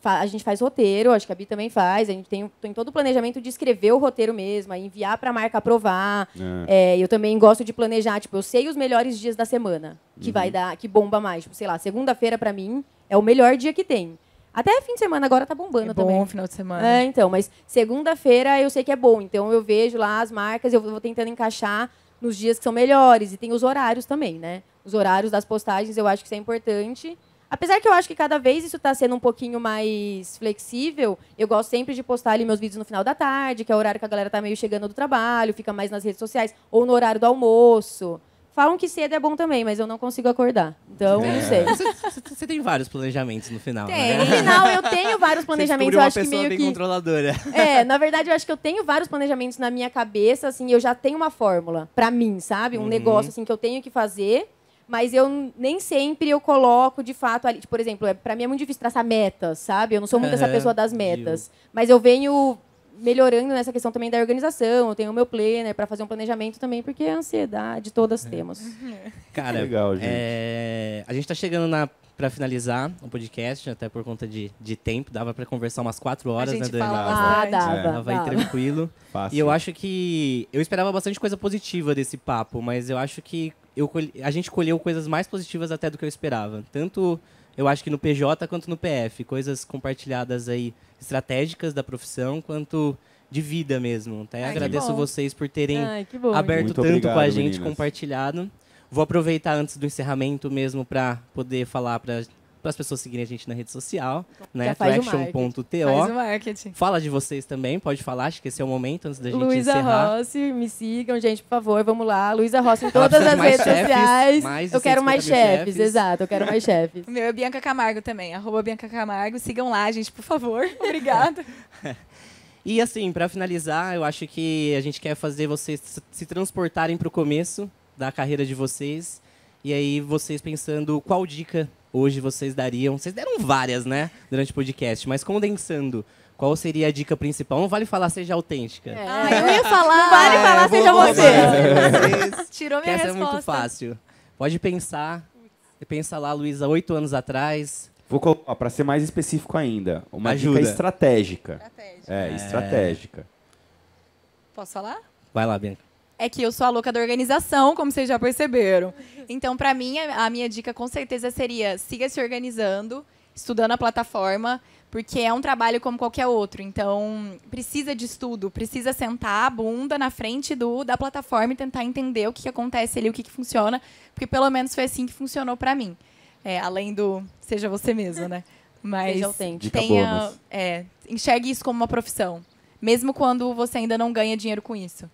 a gente faz roteiro, acho que a Bi também faz, a gente tem, tem todo o planejamento de escrever o roteiro mesmo, enviar para a marca aprovar. É. É, eu também gosto de planejar, tipo, eu sei os melhores dias da semana que uhum. vai dar, que bomba mais. Tipo, sei lá, segunda-feira para mim é o melhor dia que tem. Até fim de semana agora tá bombando é bom também. Bom final de semana. É, então, mas segunda-feira eu sei que é bom, então eu vejo lá as marcas, eu vou tentando encaixar nos dias que são melhores e tem os horários também, né? Os horários das postagens eu acho que isso é importante. Apesar que eu acho que cada vez isso está sendo um pouquinho mais flexível, eu gosto sempre de postar ali meus vídeos no final da tarde, que é o horário que a galera está meio chegando do trabalho, fica mais nas redes sociais, ou no horário do almoço. Falam que cedo é bom também, mas eu não consigo acordar. Então, é. não sei. <laughs> Você, tem vários planejamentos no final, tem. Né? No final, eu tenho vários <laughs> planejamentos. Você uma eu acho pessoa que meio bem que... controladora. <laughs> É, na verdade, eu acho que eu tenho vários planejamentos na minha cabeça, assim, eu já tenho uma fórmula para mim, sabe? Um uhum. negócio, assim, que eu tenho que fazer mas eu nem sempre eu coloco de fato ali. por exemplo, é, para mim é muito difícil traçar metas, sabe? Eu não sou muito uhum, essa pessoa das metas. Mas eu venho melhorando nessa questão também da organização. Eu tenho o meu planner para fazer um planejamento também, porque a é ansiedade todas é. temos. Uhum. Cara, legal, gente. É, a gente está chegando na para finalizar o podcast, até por conta de, de tempo, dava para conversar umas quatro horas, a né, gente né, Dani? Ah, dava. É. Dava aí tranquilo. Fácil. E eu acho que. Eu esperava bastante coisa positiva desse papo, mas eu acho que eu, a gente colheu coisas mais positivas até do que eu esperava. Tanto eu acho que no PJ quanto no PF, coisas compartilhadas aí estratégicas da profissão quanto de vida mesmo. Até Ai, agradeço vocês por terem Ai, aberto tanto obrigado, com a gente, meninas. compartilhado. Vou aproveitar antes do encerramento mesmo para poder falar para para as pessoas seguirem a gente na rede social, então, né? Traction.to. Fala de vocês também, pode falar, acho que esse é o momento antes da gente Luísa encerrar. Rossi, me sigam, gente, por favor, vamos lá. Luísa Rossi em todas as redes chefes, sociais. Eu quero mais chefes, chefes, exato, eu quero mais <laughs> chefes. O meu é Bianca Camargo também, arroba Bianca Camargo. Sigam lá, gente, por favor. <laughs> Obrigada. <laughs> E assim, para finalizar, eu acho que a gente quer fazer vocês se transportarem para o começo da carreira de vocês. E aí vocês pensando qual dica hoje vocês dariam? Vocês deram várias, né? Durante o podcast, mas condensando. Qual seria a dica principal? Não vale falar seja autêntica. É. Ah, eu ia falar. Não vale falar seja você. <laughs> Tirou minha resposta. Essa é muito fácil. Pode pensar. Pensa lá, Luísa, oito anos atrás. Vou colocar, para ser mais específico ainda, uma Ajuda. dica estratégica. Estratégica. É, é, estratégica. Posso falar? Vai lá, Bianca é que eu sou a louca da organização, como vocês já perceberam. Então, para mim, a minha dica com certeza seria siga se organizando, estudando a plataforma, porque é um trabalho como qualquer outro. Então, precisa de estudo, precisa sentar a bunda na frente do da plataforma e tentar entender o que, que acontece ali, o que, que funciona, porque pelo menos foi assim que funcionou para mim. É, além do seja você mesmo, né? <laughs> Mas seja autêntico. Tenha, é, enxergue isso como uma profissão, mesmo quando você ainda não ganha dinheiro com isso.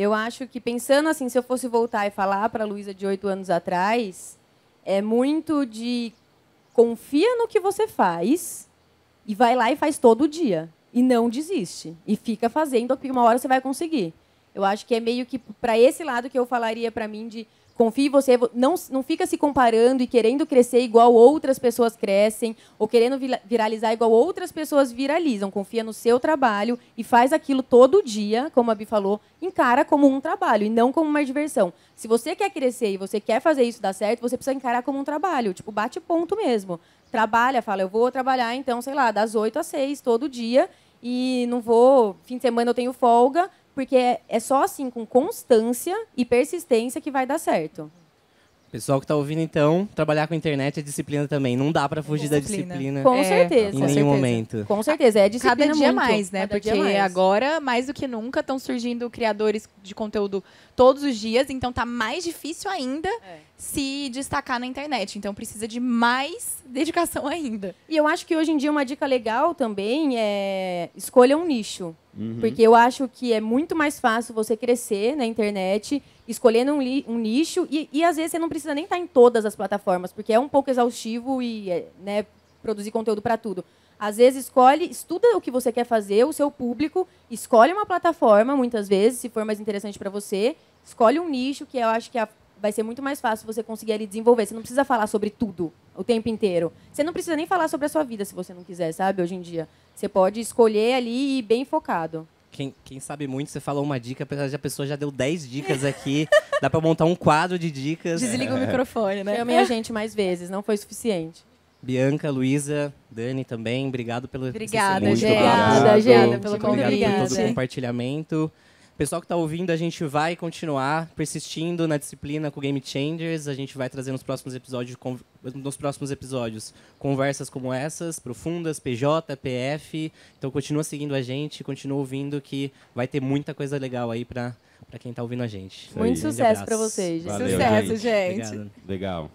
Eu acho que pensando assim, se eu fosse voltar e falar para a Luísa de oito anos atrás, é muito de confia no que você faz e vai lá e faz todo dia e não desiste e fica fazendo porque uma hora você vai conseguir. Eu acho que é meio que para esse lado que eu falaria para mim de confie em você, não, não fica se comparando e querendo crescer igual outras pessoas crescem, ou querendo viralizar igual outras pessoas viralizam. Confia no seu trabalho e faz aquilo todo dia, como a Bi falou, encara como um trabalho e não como uma diversão. Se você quer crescer e você quer fazer isso dar certo, você precisa encarar como um trabalho, tipo, bate ponto mesmo. Trabalha, fala, eu vou trabalhar então, sei lá, das 8 às 6 todo dia e não vou, fim de semana eu tenho folga, porque é, é, só assim, com constância e persistência, que vai dar certo. Pessoal que está ouvindo, então, trabalhar com internet é disciplina também. Não dá para fugir disciplina. da disciplina. Com é, certeza. Em nenhum momento. Com certeza. É disciplina Cada dia muito. mais, né? Cada Porque mais. agora, mais do que nunca, estão surgindo criadores de conteúdo todos os dias. Então, tá mais difícil ainda é. se destacar na internet. Então, precisa de mais dedicação ainda. E eu acho que hoje em dia uma dica legal também é escolha um nicho. Uhum. Porque eu acho que é muito mais fácil você crescer na internet escolhendo um, li, um nicho e, e, às vezes você não precisa nem estar tá em todas as plataformas, porque é um pouco exaustivo e é, né, produzir conteúdo para tudo. Às vezes escolhe, estuda o que você quer fazer, o seu público, escolhe uma plataforma, muitas vezes, se for mais interessante para você, escolhe um nicho que eu acho que a, vai ser muito mais fácil você conseguir ali desenvolver. Você não precisa falar sobre tudo o tempo inteiro. Você não precisa nem falar sobre a sua vida se você não quiser, sabe? Hoje em dia, você pode escolher ali e ir bem focado. Quem, quem, sabe muito, você falou uma dica, apesar de a pessoa já deu 10 dicas aqui. <laughs> dá pra montar um quadro de dicas. Desliga é. o microfone, né? Eu a gente mais vezes, não foi suficiente. Bianca, Luísa, Dani também, obrigado pelo Obrigada, gente. Obrigada, gente. Obrigada pelo convite. Obrigado por todo o compartilhamento. Pessoal que está ouvindo, a gente vai continuar persistindo na disciplina com Game Changers. A gente vai trazer nos próximos episódios, nos próximos episódios conversas como essas, profundas, PJ, PF. Então continua seguindo a gente, continua ouvindo que vai ter muita coisa legal aí para quem está ouvindo a gente. Muito sucesso para vocês. Valeu, sucesso, gente. gente. Legal.